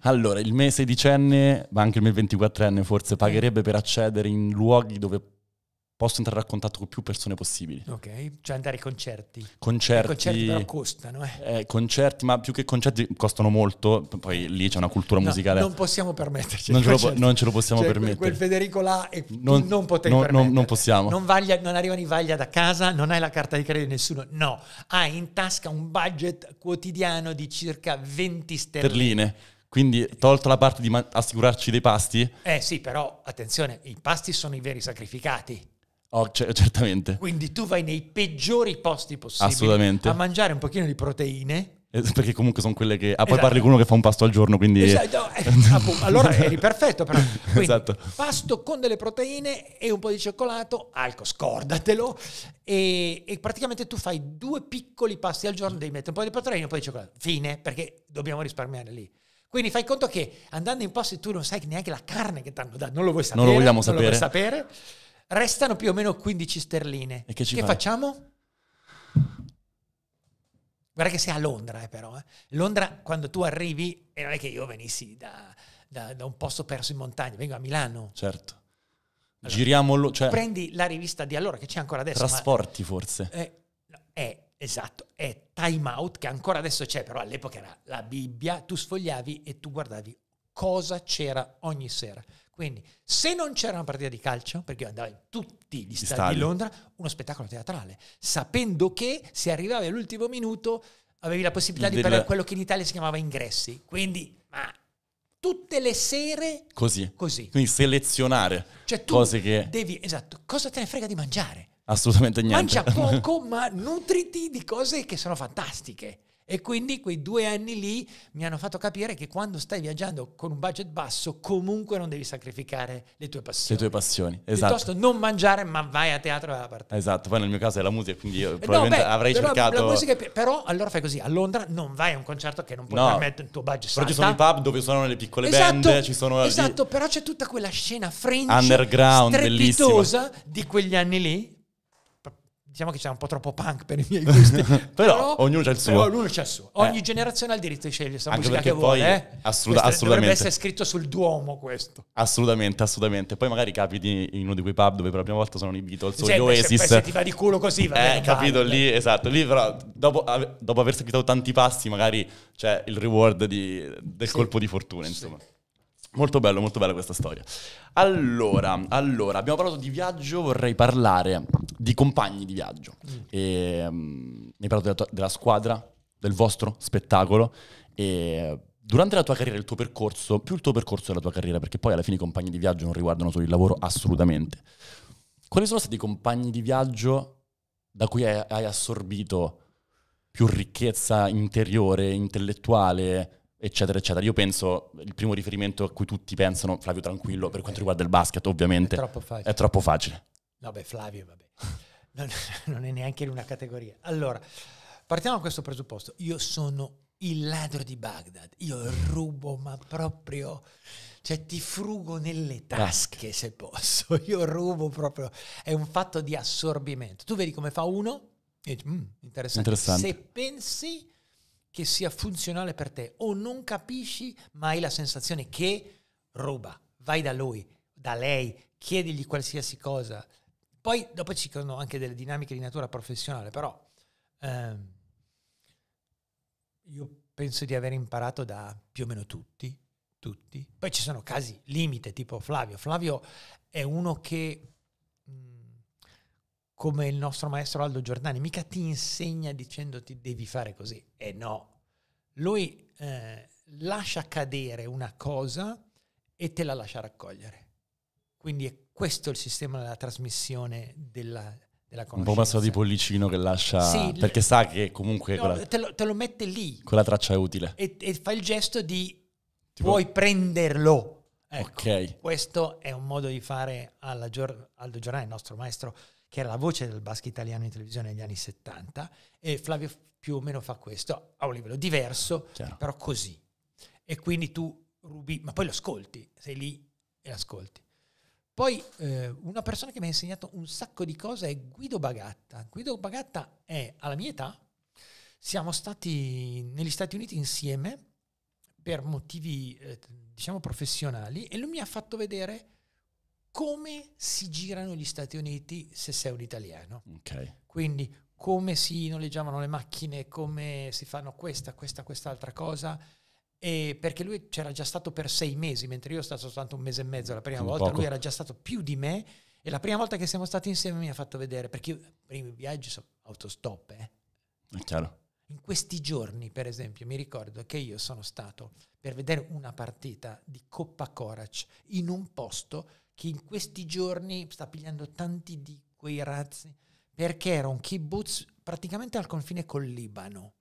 Allora, il mio sedicenne, ma anche il mio 24enne forse, pagherebbe per accedere in luoghi dove posso entrare a contatto con più persone possibili. Ok, cioè andare ai concerti. Concerti. I concerti però costano, eh. eh. Concerti, ma più che concerti costano molto, poi lì c'è una cultura no, musicale. Non possiamo permetterci. Non ce, lo, non ce lo, possiamo cioè, permettere. Quel Federico là è, eh, non, non potevi non, non, non, possiamo. Non, vaglia, non arrivano i vaglia da casa, non hai la carta di credito di nessuno, no. Hai in tasca un budget quotidiano di circa 20 sterline. Terline. Quindi, tolto la parte di assicurarci dei pasti. Eh sì, però attenzione, i pasti sono i veri sacrificati. Oh, c- certamente. Quindi tu vai nei peggiori posti possibili Assolutamente. a mangiare un pochino di proteine. Eh, perché comunque sono quelle che... Ah, poi esatto. parli con uno che fa un pasto al giorno, quindi... Esatto. Eh, allora eri perfetto, però. Quindi, esatto. Pasto con delle proteine e un po' di cioccolato, alco, scordatelo. E, e, praticamente tu fai due piccoli pasti al giorno, devi mettere un po' di proteine e un po' di cioccolato. Fine, perché dobbiamo risparmiare lì. Quindi fai conto che andando in posti tu non sai neanche la carne che ti hanno dato, non lo vuoi sapere. Non lo vogliamo sapere. lo vuoi sapere Restano più o meno 15 sterline. E che, che facciamo? Guarda che sei a Londra, eh, però. Eh. Londra, quando tu arrivi, e eh, non è che io venissi da, da, da un posto perso in montagna, vengo a Milano. Certo. Allora, Giriamo... cioè, prendi la rivista di allora, che c'è ancora adesso. Trasporti, ma, forse. Eh, è, esatto, è Time Out, che ancora adesso c'è, però all'epoca era la Bibbia. Tu sfogliavi e tu guardavi cosa c'era ogni sera. Quindi, se non c'era una partita di calcio, perché io andavo in tutti gli stadi, stadi di Londra, uno spettacolo teatrale, sapendo che se arrivavi all'ultimo minuto avevi la possibilità Il di perdere quello che in Italia si chiamava ingressi. Quindi, ma tutte le sere così. così. Quindi selezionare cioè, cose che devi esatto, cosa te ne frega di mangiare? Assolutamente niente. Mangia poco, ma nutriti di cose che sono fantastiche. E quindi quei due anni lì mi hanno fatto capire che quando stai viaggiando con un budget basso, comunque non devi sacrificare le tue passioni. Le tue passioni, esatto. Piuttosto non mangiare, ma vai a teatro dalla parte. Esatto, poi nel mio caso è la musica, quindi io eh probabilmente beh, avrei però cercato... Musica, però allora fai così, a Londra non vai a un concerto che non puoi no, permettere il tuo budget salta. Però ci sono i pub dove suonano le piccole esatto, band, ci sono... Esatto, gli... però c'è tutta quella scena french, underground, bellissima. di quegli anni lì, diciamo che c'è un po' troppo punk per i miei gusti però, però ognuno c'ha il suo ognuno c'ha il suo ogni eh. generazione ha il diritto di scegliere la musica che vuole eh. assoluta, assolutamente dovrebbe essere scritto sul duomo questo assolutamente assolutamente poi magari capiti in uno di quei pub dove per la prima volta sono i Beatles o gli Oasis se, se ti va di culo così va eh, bene, eh, capito vale. lì esatto lì però dopo, dopo, aver seguito tanti passi magari c'è il reward di, del sì. colpo di fortuna insomma sì. Molto bello, molto bella questa storia. Allora, allora, abbiamo parlato di viaggio, vorrei parlare di compagni di viaggio. Mm. um, hai parlato della, tua, della, squadra, del vostro spettacolo. E durante la tua carriera, il tuo percorso, più il tuo percorso della tua carriera, perché poi alla fine i compagni di viaggio non riguardano solo il lavoro assolutamente. Quali sono stati i compagni di viaggio da cui hai, hai assorbito più ricchezza interiore, intellettuale, eccetera, eccetera. Io penso, il primo riferimento a cui tutti pensano, Flavio Tranquillo, per quanto riguarda il basket, ovviamente, è troppo facile. È troppo facile. No, beh, Flavio, vabbè. Non, non, è neanche in una categoria. Allora, partiamo da questo presupposto. Io sono il ladro di Baghdad. Io rubo, ma proprio... Cioè, ti frugo nelle tasche, Tasca. se posso. Io rubo proprio... È un fatto di assorbimento. Tu vedi come fa uno? E, mm, interessante. interessante. Se pensi che sia funzionale per te o non capisci ma hai la sensazione che ruba, vai da lui, da lei, chiedigli qualsiasi cosa. Poi dopo ci sono anche delle dinamiche di natura professionale, però ehm, io penso di aver imparato da più o meno tutti, tutti. Poi ci sono casi limite tipo Flavio. Flavio è uno che come il nostro maestro Aldo Giordani, mica ti insegna dicendoti devi fare così. E eh no, lui eh, lascia cadere una cosa e te la lascia raccogliere. Quindi è questo il sistema della trasmissione della, della conoscenza. Un po' passato di pollicino che lascia, sì, perché sa che comunque... No, quella, te, lo, te, lo, mette lì. Quella traccia è utile. E, e fa il gesto di tipo, puoi prenderlo. Ecco, ok. Questo è un modo di fare alla Gior- Aldo Giordani, il nostro maestro che era la voce del basket italiano in televisione negli anni 70 e Flavio più o meno fa questo a un livello diverso, Chiaro. però così. E quindi tu rubi, ma poi lo ascolti, sei lì e ascolti. Poi eh, una persona che mi ha insegnato un sacco di cose è Guido Bagatta. Guido Bagatta è alla mia età, siamo stati negli Stati Uniti insieme per motivi eh, diciamo professionali e lui mi ha fatto vedere come si girano gli Stati Uniti se sei un italiano. Okay. Quindi come si noleggiavano le macchine, come si fanno questa, questa, quest'altra cosa. E perché lui c'era già stato per sei mesi, mentre io sono stato soltanto un mese e mezzo la prima un volta, poco. lui era già stato più di me e la prima volta che siamo stati insieme mi ha fatto vedere, perché i primi viaggi sono autostop. Eh. È chiaro. In questi giorni, per esempio, mi ricordo che io sono stato per vedere una partita di Coppa Corac in un posto che in questi giorni sta pigliando tanti di quei razzi, perché era un kibbutz praticamente al confine col Libano.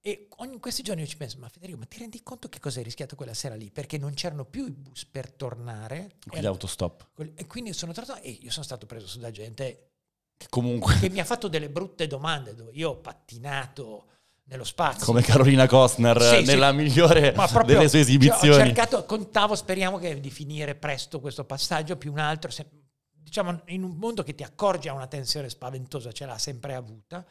E in questi giorni io ci penso, ma Federico, ma ti rendi conto che cosa hai rischiato quella sera lì? Perché non c'erano più i bus per tornare. Quegli autostop. E quindi sono tornato e io sono stato preso su da gente che, comunque... che mi ha fatto delle brutte domande, dove io ho pattinato, nello spazio. Come Carolina Costner sì, nella sì. migliore proprio, delle sue esibizioni. Cioè, ho cercato, contavo, speriamo che, di finire presto questo passaggio, più un altro, se, diciamo in un mondo che ti accorgi ha una tensione spaventosa, ce l'ha sempre avuta,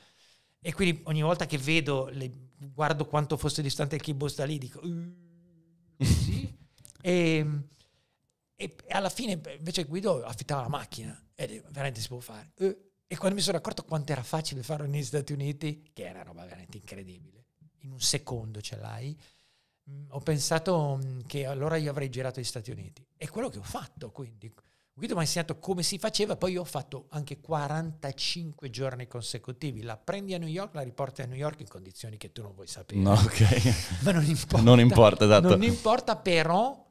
e quindi ogni volta che vedo, le, guardo quanto fosse distante il kibbutz da lì, dico... Uh, sì. e, ehm, e, alla fine invece Guido affittava la macchina, ed veramente si può fare. Uh, e quando mi sono accorto quanto era facile farlo negli Stati Uniti, che è una roba veramente incredibile, in un secondo ce l'hai, mm, ho pensato mm, che allora io avrei girato gli Stati Uniti. È quello che ho fatto, quindi. Guido mi ha insegnato come si faceva, poi io ho fatto anche 45 giorni consecutivi. La prendi a New York, la riporti a New York in condizioni che tu non vuoi sapere. No, ok. Ma non importa. non importa, esatto. Non importa, però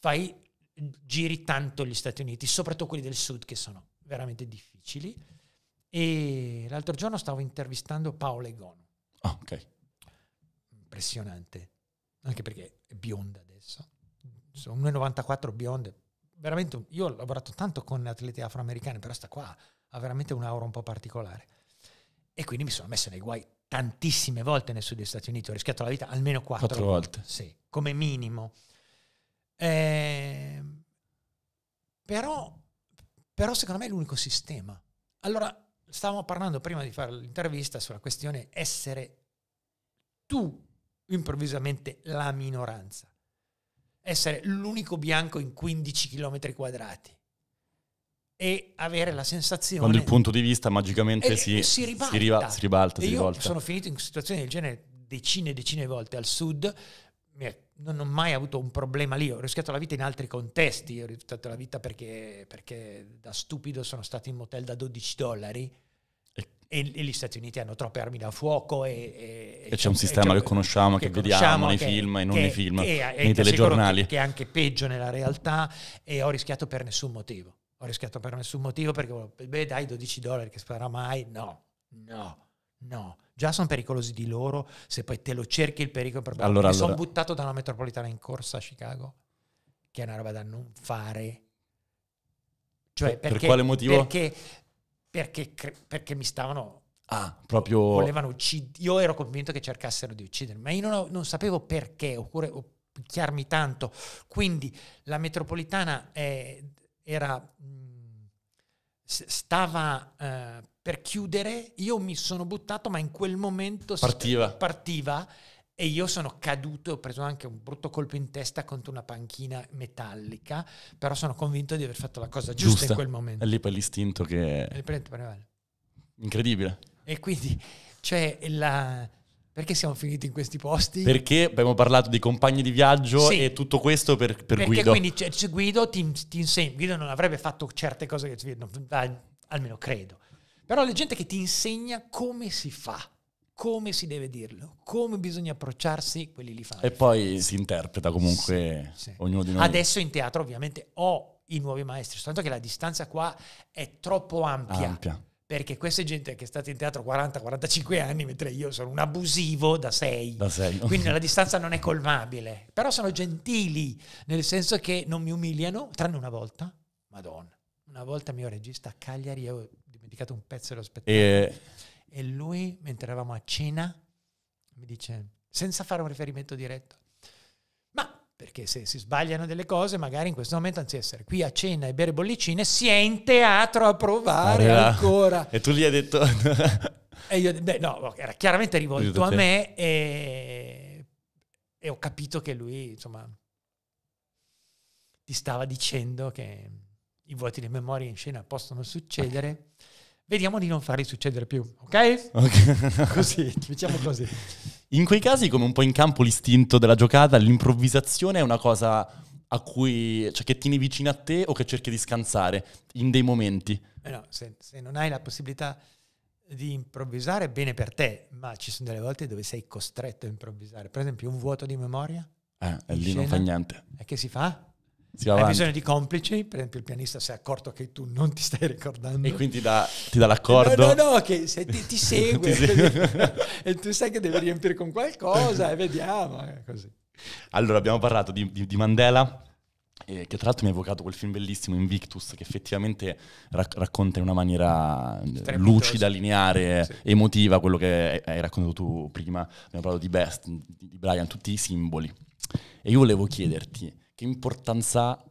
fai, giri tanto gli Stati Uniti, soprattutto quelli del sud che sono veramente difficili. E l'altro giorno stavo intervistando Paola Egon. Ah, ok. Impressionante, anche perché è bionda adesso. Sono 1,94 bionde. Veramente, io ho lavorato tanto con atleti afroamericani, però sta qua ha veramente un'aura un po' particolare. E quindi mi sono messo nei guai tantissime volte nel sud degli Stati Uniti, ho rischiato la vita almeno quattro, quattro volte. Sì, come minimo. Eh, però, però secondo me è l'unico sistema. Allora, stavamo parlando prima di fare l'intervista sulla questione essere tu improvvisamente la minoranza, essere l'unico bianco in 15 km quadrati e avere la sensazione... Quando il punto di vista magicamente si, si, ribalta. Si, riba, si ribalta, si io rivolta. sono finito in situazioni del genere decine e decine di volte al sud, non ho mai avuto un problema lì, ho rischiato la vita in altri contesti, ho rischiato la vita perché, perché da stupido sono stato in motel da 12 dollari e, e, gli Stati Uniti hanno troppe armi da fuoco e, e c'è, diciamo, c'è un sistema che conosciamo, che, che vediamo conosciamo, nei che, film e non nei film, nei telegiornali. Che è anche peggio nella realtà e ho rischiato per nessun motivo. Ho rischiato per nessun motivo perché, beh dai, 12 dollari che spara mai, no, no, no già sono pericolosi di loro, se poi te lo cerchi il pericolo allora, allora. sono buttato da una metropolitana in corsa a Chicago, che è una roba da non fare. Cioè, per, perché, per quale motivo? Perché perché, perché mi stavano... Ah, proprio... Volevano uccidere. Io ero convinto che cercassero di uccidermi, ma io non, ho, non sapevo perché, oppure o picchiarmi tanto. Quindi la metropolitana eh, era... Mm, stava... Eh, per chiudere, io mi sono buttato, ma in quel momento partiva, partiva e io sono caduto, ho preso anche un brutto colpo in testa contro una panchina metallica, però sono convinto di aver fatto la cosa giusta, giusta. in quel momento. È lì per l'istinto che... È lì per l'istinto Incredibile. E quindi, cioè, la... Perché siamo finiti in questi posti? Perché abbiamo parlato di compagni di viaggio sì. e tutto questo per, per Perché Guido. Quindi cioè, Guido ti, ti insegna, Guido non avrebbe fatto certe cose che ci vedono, almeno credo. Però la gente che ti insegna come si fa come si deve dirlo, come bisogna approcciarsi, quelli li fanno. E poi si interpreta comunque sì, sì. ognuno di noi. Adesso in teatro ovviamente ho i nuovi maestri, soltanto che la distanza qua è troppo ampia. ampia. Perché questa è gente che è stata in teatro 40-45 anni, mentre io sono un abusivo da 6. Da 6. Quindi la distanza non è colmabile. Però sono gentili, nel senso che non mi umiliano, tranne una volta. Madonna, una volta mio regista a Cagliari, ho dimenticato un pezzo dello spettacolo. E e lui, mentre eravamo a cena, mi dice, senza fare un riferimento diretto, ma perché se si sbagliano delle cose, magari in questo momento, anzi essere qui a cena e bere bollicine, si è in teatro a provare Aria. ancora. E tu gli hai detto... e io, beh, no, era chiaramente rivolto a me e, e ho capito che lui, insomma, ti stava dicendo che i vuoti di memoria in scena possono succedere. Vediamo di non farli succedere più, ok? okay. così, diciamo così. In quei casi, come un po' in campo l'istinto della giocata, l'improvvisazione è una cosa a cui, cioè che tieni vicino a te o che cerchi di scansare in dei momenti. Eh no, se, se non hai la possibilità di improvvisare, bene per te, ma ci sono delle volte dove sei costretto a improvvisare. Per esempio, un vuoto di memoria. Eh, lì non fa niente. E che si fa? Hai bisogno di complici, per esempio il pianista si è accorto che tu non ti stai ricordando. E quindi da, ti dà l'accordo. No, no, no, che se ti, ti segue. ti segue. e tu sai che devi riempire con qualcosa e vediamo. Eh, così. Allora, abbiamo parlato di, di, di Mandela, eh, che tra l'altro mi ha evocato quel film bellissimo Invictus, che effettivamente rac- racconta in una maniera eh, Strepitosa. lucida, lineare, sì. emotiva quello che hai raccontato tu prima. Abbiamo parlato di Best, di Brian, tutti i simboli. E io volevo chiederti che importanza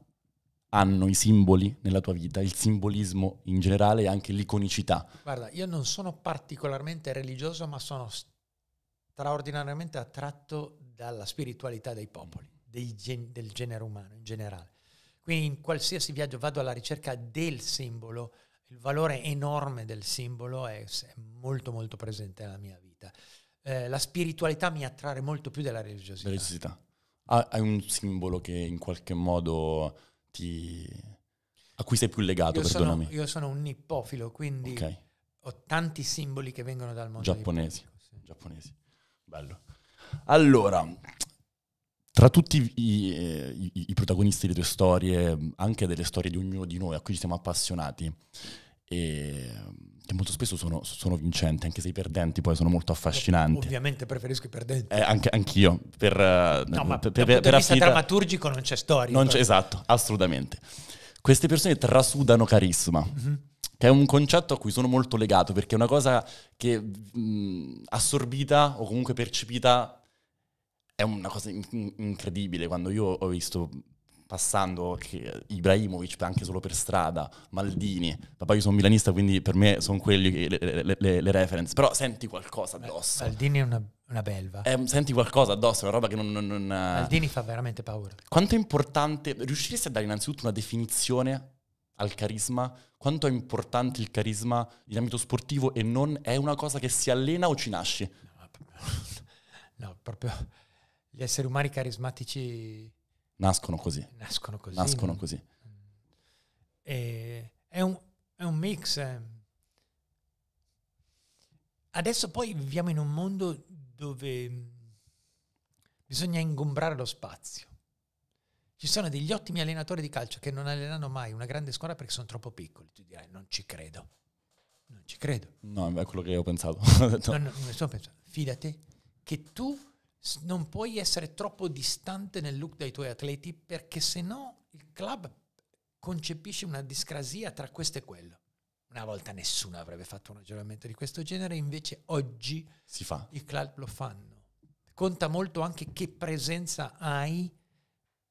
hanno i simboli nella tua vita, il simbolismo in generale e anche l'iconicità? Guarda, io non sono particolarmente religioso, ma sono straordinariamente attratto dalla spiritualità dei popoli, dei gen- del genere umano in generale. Quindi in qualsiasi viaggio vado alla ricerca del simbolo, il valore enorme del simbolo è, è molto molto presente nella mia vita. Eh, la spiritualità mi attrae molto più della religiosità. La religiosità hai un simbolo che in qualche modo ti... a cui sei più legato, io perdonami. Sono, io sono un nippofilo, quindi okay. ho tanti simboli che vengono dal mondo giapponesi. sì. Giapponesi, bello. Allora, tra tutti i, i, i, protagonisti delle tue storie, anche delle storie di ognuno di noi a cui ci siamo appassionati, e ehm, che molto spesso sono, sono, vincenti, anche se i perdenti poi sono molto affascinanti. Ovviamente preferisco i perdenti. Eh, anche, anch'io, per, eh, no, ma per, per, per, affinità... drammaturgico non c'è storia. Non c'è, esatto, assolutamente. Queste persone trasudano carisma. Mm-hmm che è un concetto a cui sono molto legato, perché è una cosa che mh, assorbita o comunque percepita è una cosa in- incredibile. Quando io ho visto passando che Ibrahimovic anche solo per strada, Maldini, papà io sono milanista quindi per me sono quelli le, le, le, le reference, però senti qualcosa addosso. Maldini è una una belva. Eh, senti qualcosa addosso, una roba che non, non, non... Eh. Aldini fa veramente paura. Quanto è importante... Riusciresti a dare innanzitutto una definizione al carisma? Quanto è importante il carisma in ambito sportivo e non è una cosa che si allena o ci nasce? No, proprio... No, proprio gli esseri umani carismatici Nascono così. Nascono così. Nascono mm. così. E, è, un, è, un, mix. Eh. Adesso poi viviamo in un mondo dove mm, bisogna ingombrare lo spazio. Ci sono degli ottimi allenatori di calcio che non allenano mai una grande squadra perché sono troppo piccoli. Tu dirai, non ci credo. Non ci credo. No, è quello che ho pensato. no, no, non sto pensando. Fidate che tu non puoi essere troppo distante nel look dai tuoi atleti perché se no il club concepisce una discrasia tra questo e quello. Una volta nessuno avrebbe fatto un ragionamento di questo genere, invece oggi si fa. i club lo fanno. Conta molto anche che presenza hai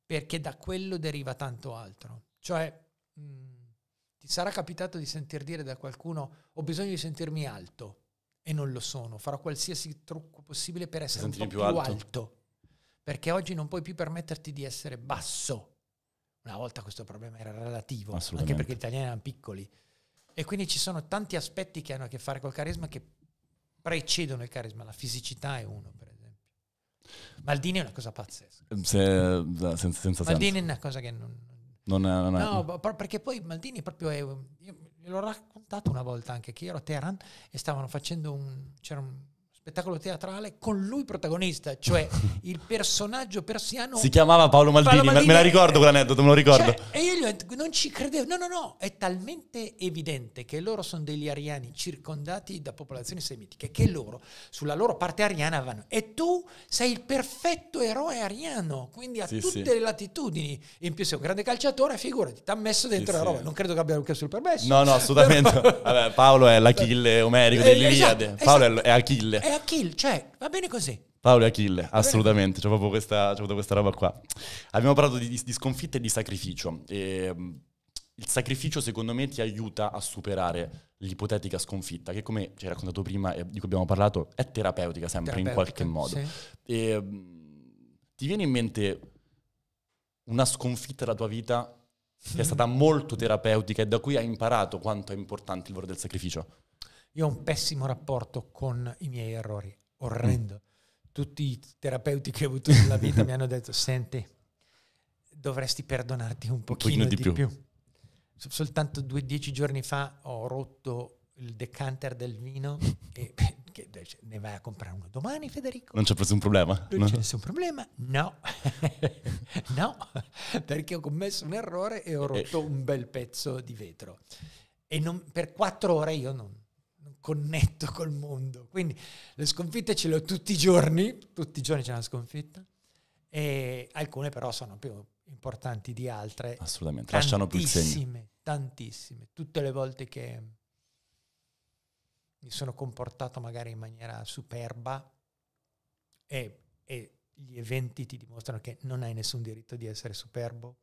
perché da quello deriva tanto altro. Cioè, mh, mm, ti sarà capitato di sentir dire da qualcuno ho bisogno di sentirmi alto e non lo sono. Farò qualsiasi trucco possibile per essere un po' più alto. alto. Perché oggi non puoi più permetterti di essere basso. Una volta questo problema era relativo, anche perché gli italiani erano piccoli. E quindi ci sono tanti aspetti che hanno a che fare col carisma che precedono il carisma. La fisicità è uno, per esempio. Maldini è una cosa pazzesca. Ehm, se, senza, senza Maldini senso. è una cosa che non... non, è, non è. No, perché poi Maldini proprio è... Io, gliel'ho raccontato una volta anche che ero a Teheran e stavano facendo un, c'era un spettacolo teatrale con lui protagonista, cioè il personaggio persiano. Si chiamava Paolo Maldini, Paolo Maldini me, me la ricordo quell'aneddoto, me lo ricordo. Cioè, e io gli ho detto, non ci credevo, no, no, no, è talmente evidente che loro sono degli ariani circondati da popolazioni semitiche, che loro sulla loro parte ariana vanno. E tu sei il perfetto eroe ariano, quindi a sì, tutte sì. le latitudini. In più sei un grande calciatore, figurati, ti ha messo dentro sì, la roba. Non credo che abbia chiesto il permesso. No, no, assolutamente. Vabbè, Paolo è l'Achille omerico dell'Iliade. Esatto, Paolo esatto. è Achille. È eh, Achille, cioè, va bene così. Paolo e Achille, assolutamente, c'è proprio questa, c'è questa roba qua. Abbiamo parlato di, di sconfitta e di sacrificio. E, ehm, il sacrificio secondo me ti aiuta a superare l'ipotetica sconfitta, che come ci hai raccontato prima e di cui abbiamo parlato, è terapeutica sempre terapeutica, in qualche modo. Sì. E, ehm, ti viene in mente una sconfitta della tua vita che è stata molto terapeutica e da cui hai imparato quanto è importante il valore del sacrificio? Io ho un pessimo rapporto con i miei errori, orrendo. Mm. Tutti i terapeuti che ho avuto nella vita mi hanno detto, senti, dovresti perdonarti un pochino, un pochino di, di più. più. Soltanto due, dieci giorni fa ho rotto il decanter del vino e che, ne vai a comprare uno domani Federico. Non c'è nessun problema? Non no. c'è nessun problema, no. no, perché ho commesso un errore e ho eh. rotto un bel pezzo di vetro. E non, per quattro ore io non, connetto col mondo. Quindi le sconfitte ce le ho tutti i giorni, tutti i giorni c'è una sconfitta, e alcune però sono più importanti di altre. Assolutamente, lasciano più il Tantissime, Tantissime, tutte le volte che mi sono comportato magari in maniera superba e, e gli eventi ti dimostrano che non hai nessun diritto di essere superbo,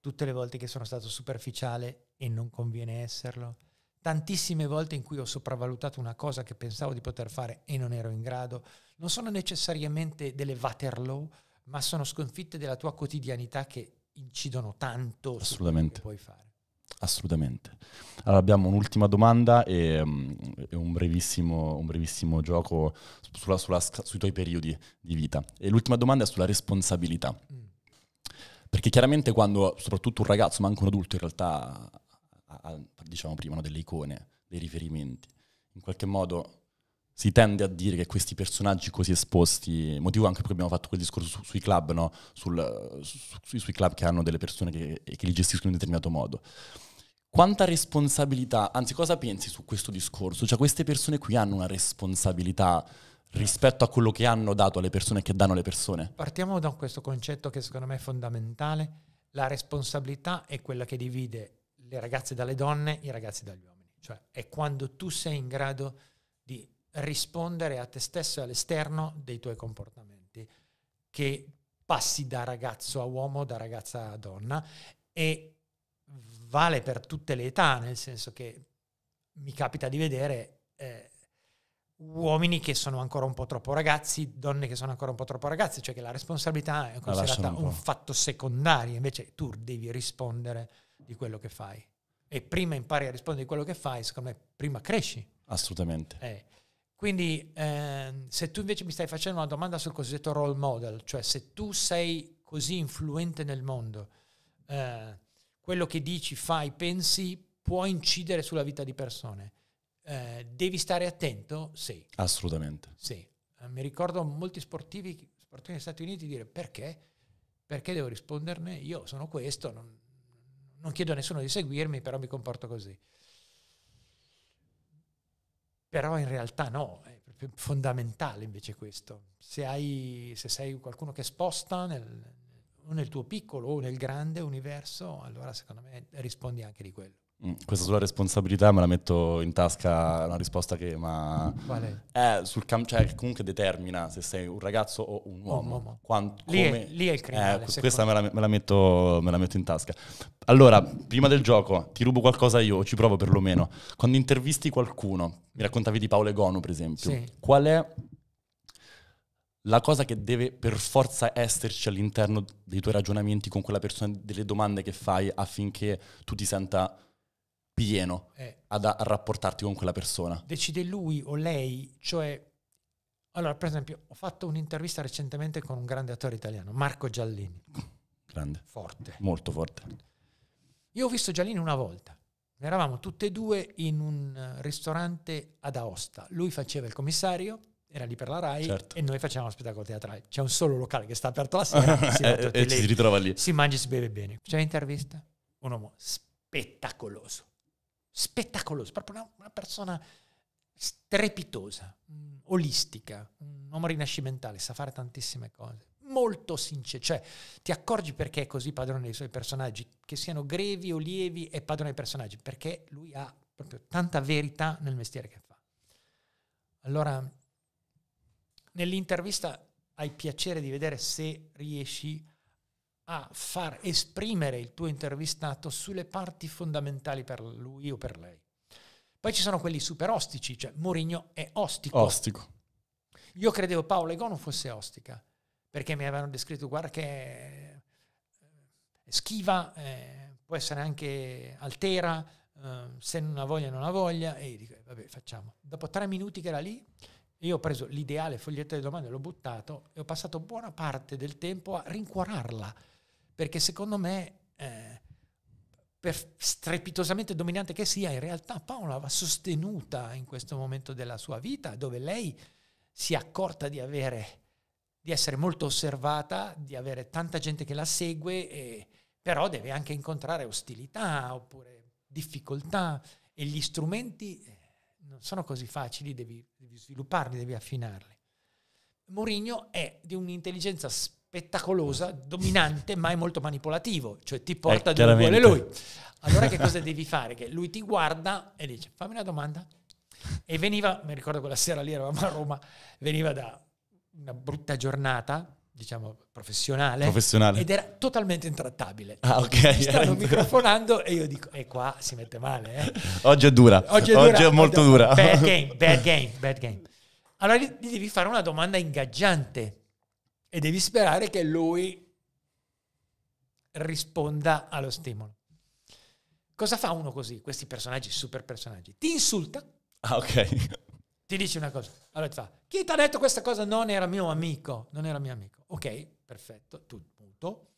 tutte le volte che sono stato superficiale e non conviene esserlo tantissime volte in cui ho sopravvalutato una cosa che pensavo di poter fare e non ero in grado, non sono necessariamente delle Waterloo, ma sono sconfitte della tua quotidianità che incidono tanto su quello che puoi fare. Assolutamente. Allora abbiamo un'ultima domanda e, um, un, brevissimo, un, brevissimo, gioco sulla, sulla, sui tuoi periodi di vita. E l'ultima domanda è sulla responsabilità. Mm. Perché chiaramente quando, soprattutto un ragazzo, ma anche un adulto in realtà, a, a, diciamo prima, no, delle icone, dei riferimenti. In qualche modo si tende a dire che questi personaggi così esposti, motivo anche perché abbiamo fatto quel discorso su, sui club, no? Sul, su, sui club che hanno delle persone che, che li gestiscono in un determinato modo. Quanta responsabilità, anzi cosa pensi su questo discorso? Cioè queste persone qui hanno una responsabilità rispetto a quello che hanno dato alle persone e che danno alle persone? Partiamo da questo concetto che secondo me è fondamentale. La responsabilità è quella che divide le ragazze dalle donne, i ragazzi dagli uomini. Cioè è quando tu sei in grado di rispondere a te stesso e all'esterno dei tuoi comportamenti che passi da ragazzo a uomo, da ragazza a donna e vale per tutte le età, nel senso che mi capita di vedere eh, uomini che sono ancora un po' troppo ragazzi, donne che sono ancora un po' troppo ragazze, cioè che la responsabilità è considerata un, un, fatto secondario, invece tu devi rispondere di quello che fai. E prima impari a rispondere di quello che fai, secondo me prima cresci. Assolutamente. Eh. Quindi ehm, se tu invece mi stai facendo una domanda sul cosiddetto role model, cioè se tu sei così influente nel mondo, eh, quello che dici, fai, pensi può incidere sulla vita di persone. Eh, devi stare attento? Sì. Assolutamente. Sì. Eh, mi ricordo molti sportivi, sportivi negli Stati Uniti dire perché? Perché devo risponderne? Io sono questo, non, non chiedo a nessuno di seguirmi, però mi comporto così. Però in realtà no, è proprio fondamentale invece questo. Se, hai, se sei qualcuno che sposta nel, nel tuo piccolo o nel grande universo, allora secondo me rispondi anche di quello. Mm, questa sua responsabilità me la metto in tasca una risposta che ma vale. è sul cam- cioè, comunque determina se sei un ragazzo o un uomo. Un uomo. Quant- lì, come- è, lì, è, il crimine. Eh, questa me la, me, la metto, me la, metto, in tasca. Allora, prima del gioco, ti rubo qualcosa io, o ci provo perlomeno. Quando intervisti qualcuno, mi raccontavi di Paolo Egonu per esempio, sì. qual è la cosa che deve per forza esserci all'interno dei tuoi ragionamenti con quella persona, delle domande che fai affinché tu ti senta pieno eh. ad, a, rapportarti con quella persona. Decide lui o lei, cioè... Allora, per esempio, ho fatto un'intervista recentemente con un grande attore italiano, Marco Giallini. Grande. Forte. Molto forte. Io ho visto Giallini una volta. Eravamo tutte e due in un eh, ristorante ad Aosta. Lui faceva il commissario, era lì per la RAI certo. e noi facevamo spettacolo teatrale. C'è un solo locale che sta aperto la sera si e, e ci si ritrova lì. Si mangia e si beve bene. C'è l'intervista? Un uomo spettacoloso spettacoloso, proprio una, una persona strepitosa, mm, olistica, un uomo rinascimentale, sa fare tantissime cose, molto sincero, cioè ti accorgi perché è così padrone dei suoi personaggi, che siano grevi o lievi è padrone dei personaggi, perché lui ha proprio tanta verità nel mestiere che fa. Allora, nell'intervista hai piacere di vedere se riesci a a far esprimere il tuo intervistato sulle parti fondamentali per lui o per lei. Poi ci sono quelli super ostici, cioè Mourinho è ostico. Ostico. Io credevo Paolo Ego non fosse ostica, perché mi avevano descritto, guarda che eh, è schiva, eh, può essere anche altera, eh, se non ha voglia non ha voglia, e dico, eh, vabbè facciamo. Dopo tre minuti che era lì, io ho preso l'ideale foglietto di domande, l'ho buttato e ho passato buona parte del tempo a rincuorarla perché secondo me, eh, per strepitosamente dominante che sia, in realtà Paola va sostenuta in questo momento della sua vita, dove lei si è accorta di avere di essere molto osservata, di avere tanta gente che la segue, e, però deve anche incontrare ostilità oppure difficoltà e gli strumenti eh, non sono così facili, devi, devi svilupparli, devi affinarli. Mourinho è di un'intelligenza speciale spettacolosa, dominante, ma è molto manipolativo, cioè ti eh, porta dove vuole lui. Allora che cosa devi fare? Che lui ti guarda e dice fammi una domanda. E veniva, mi ricordo quella sera lì eravamo a Roma, veniva da una brutta giornata, diciamo professionale, professionale. ed era totalmente intrattabile. Ah, ok. Mi stanno microfonando e io dico, e eh, qua si mette male. Eh. Oggi è dura. Oggi è, dura, Oggi è molto dura. Bad game, bad game, bad game. Allora gli devi fare una domanda ingaggiante e devi sperare che lui risponda allo stimolo. Cosa fa uno così, questi personaggi, super personaggi? Ti insulta. Ah, ok. Ti dice una cosa. Allora ti fa, chi ti ha detto questa cosa non era mio amico? Non era mio amico. Ok, perfetto, tu, punto.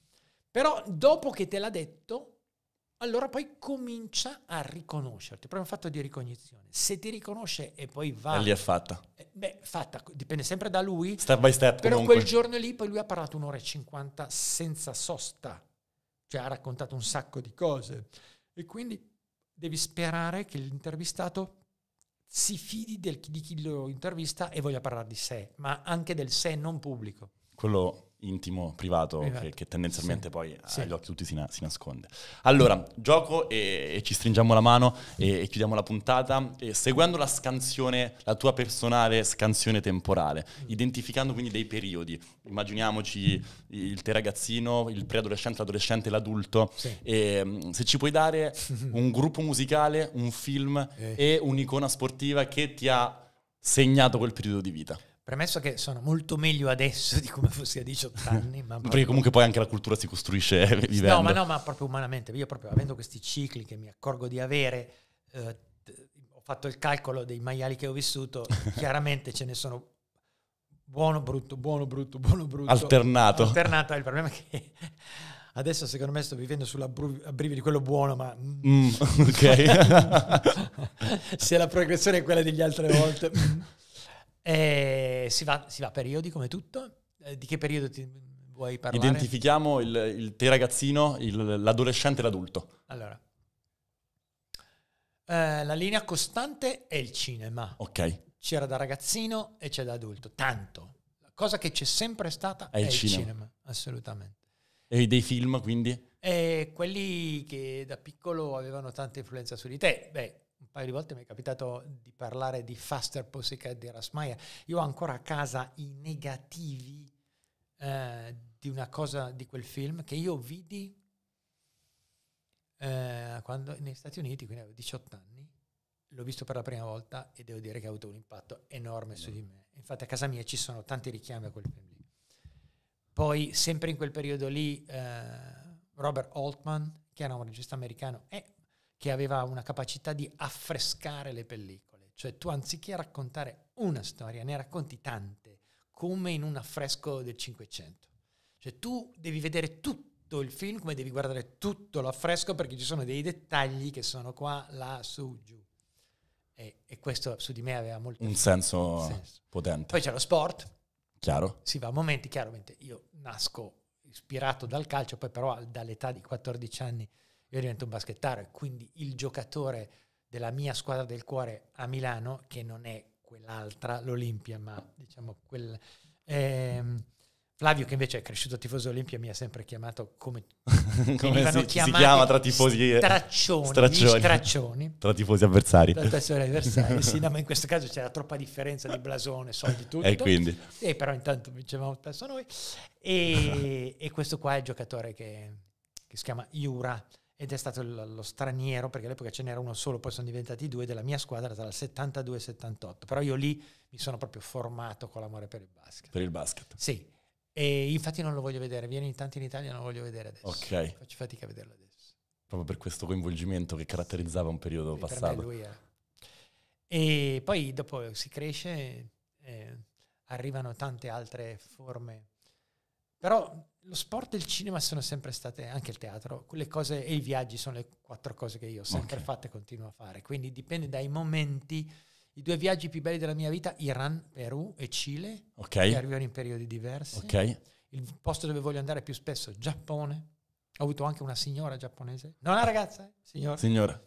Però dopo che te l'ha detto, allora poi comincia a riconoscerti, proprio un fatto di ricognizione. Se ti riconosce e poi va... E lì è fatta. Eh, beh, fatta, dipende sempre da lui. Step by step. Però comunque. quel giorno lì poi lui ha parlato un'ora e cinquanta senza sosta, cioè ha raccontato un sacco di cose. E quindi devi sperare che l'intervistato si fidi del, di chi lo intervista e voglia parlare di sé, ma anche del sé non pubblico quello intimo, privato, privato. Che, esatto. che, tendenzialmente sì. poi sì. agli occhi tutti si, na- si, nasconde. Allora, gioco e, e ci stringiamo la mano e, e chiudiamo la puntata e seguendo la scansione, la tua personale scansione temporale, identificando quindi dei periodi. Immaginiamoci il te ragazzino, il preadolescente, l'adolescente, l'adulto. Sì. E, mm, se ci puoi dare un gruppo musicale, un film eh. e un'icona sportiva che ti ha segnato quel periodo di vita. Premesso che sono molto meglio adesso di come fossi a 18 anni. Ma proprio... Perché comunque poi anche la cultura si costruisce eh, vivendo. No, ma no, ma proprio umanamente. Io proprio avendo questi cicli che mi accorgo di avere, eh, ho fatto il calcolo dei maiali che ho vissuto, chiaramente ce ne sono buono, brutto, buono, brutto, buono, brutto. Alternato. Alternato, il problema è che... Adesso secondo me sto vivendo sulla brivi di quello buono, ma... Mm, ok. Se la progressione è quella degli altre volte... Eh, si, va, si va a periodi come tutto? Eh, di che periodo ti vuoi parlare? Identifichiamo il, il te ragazzino, il, l'adolescente e l'adulto. Allora, eh, la linea costante è il cinema. Ok. C'era da ragazzino e c'è da adulto, tanto. La cosa che c'è sempre stata è, è il, cinema. cinema. assolutamente. E dei film, quindi? E eh, quelli che da piccolo avevano tanta influenza su di te. Beh, paio di volte mi è capitato di parlare di Faster Pussycat di Rasmaya. Io ho ancora a casa i negativi eh, di una cosa di quel film che io vidi eh, quando, negli Stati Uniti, quindi avevo 18 anni. L'ho visto per la prima volta e devo dire che ha avuto un impatto enorme su di me. Infatti a casa mia ci sono tanti richiami a quel film lì. Poi, sempre in quel periodo lì, eh, Robert Altman, che era un regista americano, è che aveva una capacità di affrescare le pellicole, cioè tu anziché raccontare una storia ne racconti tante, come in un affresco del Cinquecento. Cioè tu devi vedere tutto il film come devi guardare tutto l'affresco perché ci sono dei dettagli che sono qua, là, su, giù. E, e questo su di me aveva molto un senso, senso potente. Poi c'è lo sport. Chiaro. Si va a momenti, chiaramente io nasco ispirato dal calcio, poi però dall'età di 14 anni io divento un baschettaro e quindi il giocatore della mia squadra del cuore a Milano, che non è quell'altra, l'Olimpia, ma diciamo quel... Ehm, Flavio, che invece è cresciuto tifoso Olimpia, mi ha sempre chiamato come, come si, si, chiama tra tifosi eh, straccioni, straccioni. straccioni. tra tifosi avversari. Tra tifosi avversari, sì, no, ma in questo caso c'era troppa differenza di blasone, soldi, tutto. E eh, quindi? E però intanto vincevamo spesso noi. E, e, questo qua è il giocatore che, che si chiama Iura, ed è stato lo straniero, perché all'epoca ce n'era uno solo, poi sono diventati due, della mia squadra tra il 72 e il 78. Però io lì mi sono proprio formato con l'amore per il basket. Per il basket? Sì. E infatti non lo voglio vedere, viene in tanti in Italia, non lo voglio vedere adesso. Ok. Faccio fatica a vederlo adesso. Proprio per questo coinvolgimento che caratterizzava un periodo e passato. Per lui era. E poi dopo si cresce, eh, arrivano tante altre forme. Però lo sport e il cinema sono sempre state, anche il teatro, quelle cose e i viaggi sono le quattro cose che io ho sempre okay. fatto e continuo a fare. Quindi dipende dai momenti. I due viaggi più belli della mia vita, Iran, Perù e Cile, okay. che arrivano in periodi diversi. Okay. Il posto dove voglio andare più spesso, Giappone. Ho avuto anche una signora giapponese, non una ragazza, eh, signora. signora.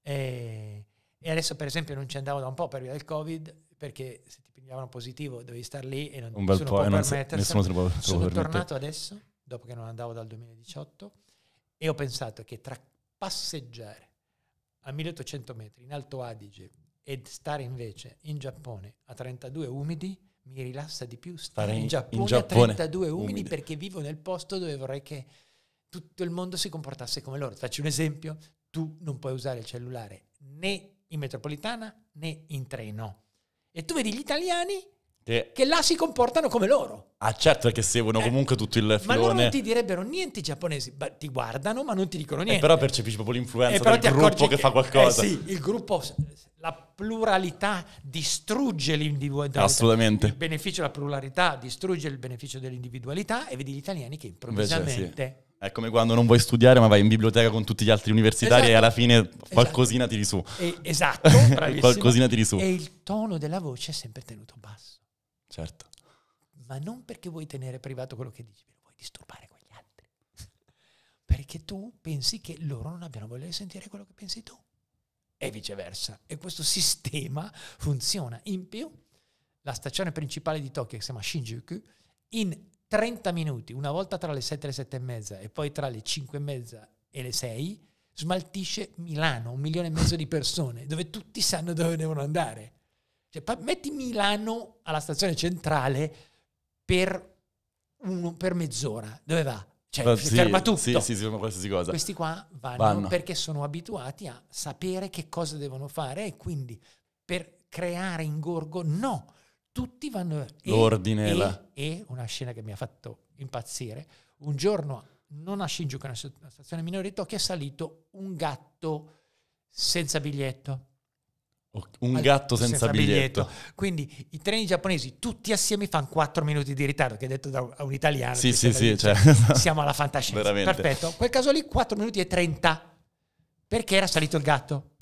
E, e adesso per esempio non ci andavo da un po' per via del Covid perché se ti pigliavano positivo dovevi star lì e non, ti bel po', eh, non se, nessuno se ne può Sono permettere. tornato adesso, dopo che non andavo dal 2018, e ho pensato che tra passeggiare a 1800 metri in Alto Adige e stare invece in Giappone a 32 umidi mi rilassa di più stare in, in, Giappone, in Giappone, a 32 umidi, umidi perché vivo nel posto dove vorrei che tutto il mondo si comportasse come loro. faccio un esempio, tu non puoi usare il cellulare né in metropolitana né in treno e tu vedi gli italiani che, che là si comportano come loro. Ah certo, che seguono eh, comunque tutto il filone. Ma loro non ti direbbero niente i giapponesi, ti guardano ma non ti dicono eh, niente. Eh, però percepisci proprio l'influenza eh, del gruppo che, che, fa qualcosa. Eh sì, il gruppo, la pluralità distrugge l'individualità. Assolutamente. Il beneficio della pluralità distrugge il beneficio dell'individualità e vedi gli italiani che improvvisamente... Invece, sì è come quando non vuoi studiare ma vai in biblioteca con tutti gli altri universitari esatto. e alla fine esatto. qualcosina esatto. tiri su. E, esatto, qualcosina tiri su. E il tono della voce è sempre tenuto basso. Certo. Ma non perché vuoi tenere privato quello che dici, vuoi disturbare quegli altri. perché tu pensi che loro non abbiano voglia di sentire quello che pensi tu. E viceversa. E questo sistema funziona. In più, la stazione principale di Tokyo, che si chiama Shinjuku, in 30 minuti, una volta tra le 7 e le 7 e mezza e poi tra le 5 e mezza e le 6, smaltisce Milano, un milione e mezzo di persone, dove tutti sanno dove devono andare. Cioè, metti Milano alla stazione centrale per, un, per mezz'ora, dove va? Cioè, Ma si sì, ferma tutto. Sì, sì, si ferma qualsiasi cosa. Questi qua vanno, vanno perché sono abituati a sapere che cosa devono fare e quindi per creare ingorgo, no, tutti vanno... L'ordine e, là. E, una scena che mi ha fatto impazzire, un giorno non a Shinjuku, una stazione minore di Tokyo, è salito un gatto senza biglietto. Un gatto senza, senza biglietto. biglietto. Quindi i treni giapponesi tutti assieme fanno 4 minuti di ritardo, che è detto da un italiano. Sì, sì, sì, cioè, siamo alla fantascienza. Perfetto. Quel caso lì 4 minuti e 30 perché era salito il gatto.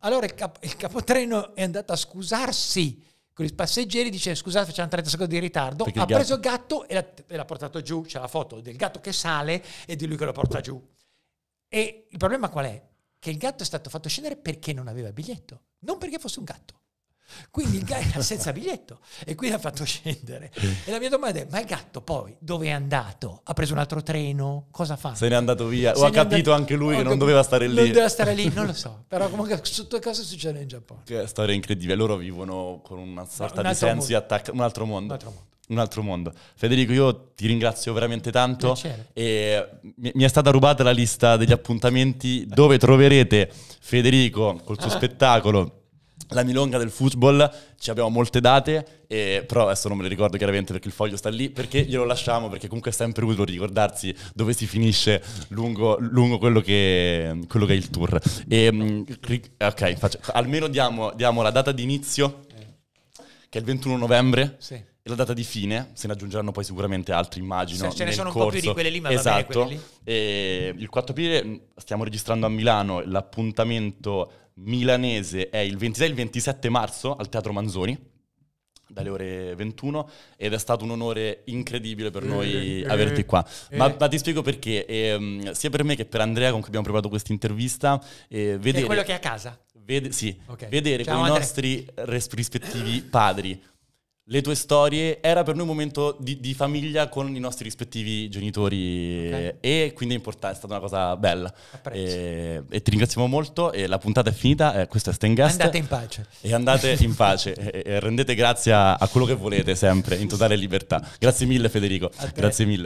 Allora il, cap- il capotreno è andato a scusarsi con i passeggeri dice scusate facciamo 30 secondi di ritardo Perché ha il preso il gatto e l'ha, e l'ha, portato giù c'è la foto del gatto che sale e di lui che lo porta giù e il problema qual è? che il gatto è stato fatto scendere perché non aveva biglietto non perché fosse un gatto quindi il gatto era senza biglietto e quindi l'ha fatto scendere. E la mia domanda è: ma il gatto poi dove è andato? Ha preso un altro treno? Cosa fa? Se n'è andato via, Se o ha capito anche lui che oh, non doveva stare lì. Non doveva stare lì, non lo so. Però comunque tutto cose succede in Giappone? Che storia incredibile, loro vivono con una sorta un di sensi attacca un altro mondo. Un altro mondo un altro mondo. Federico, io ti ringrazio veramente tanto. E mi è stata rubata la lista degli appuntamenti dove troverete Federico col suo ah. spettacolo la milonga del football, ci abbiamo molte date, e, però adesso non me le ricordo chiaramente perché il foglio sta lì, perché glielo lasciamo, perché comunque è sempre utile ricordarsi dove si finisce lungo, lungo quello, che, quello, che, è il tour. E, mm, ok, faccio, almeno diamo, diamo, la data di inizio, che è il 21 novembre. Sì. E la data di fine, se ne aggiungeranno poi sicuramente altri, immagino. Se ce ne sono corso. un po' più di quelle lì, ma esatto. va bene, esatto. lì. E il 4 aprile mm, stiamo registrando a Milano l'appuntamento milanese è il 26 e il 27 marzo al Teatro Manzoni dalle ore 21 ed è stato un onore incredibile per eh, noi eh, eh, averti qua. Eh, ma, ma, ti spiego perché, ehm, sia per me che per Andrea con cui abbiamo preparato questa intervista, eh, vedere... È quello che è a casa? Vede, sì, okay. vedere Ciao, con Andrea. i nostri rispettivi padri le tue storie, era per noi un momento di, di famiglia con i nostri rispettivi genitori okay. e quindi è, è, stata una cosa bella. E, eh, e, ti ringraziamo molto e la puntata è finita, eh, questo è Stengast. Andate in pace. E andate in pace e, e rendete grazie a, a quello che volete sempre, in totale libertà. Grazie mille Federico, grazie mille.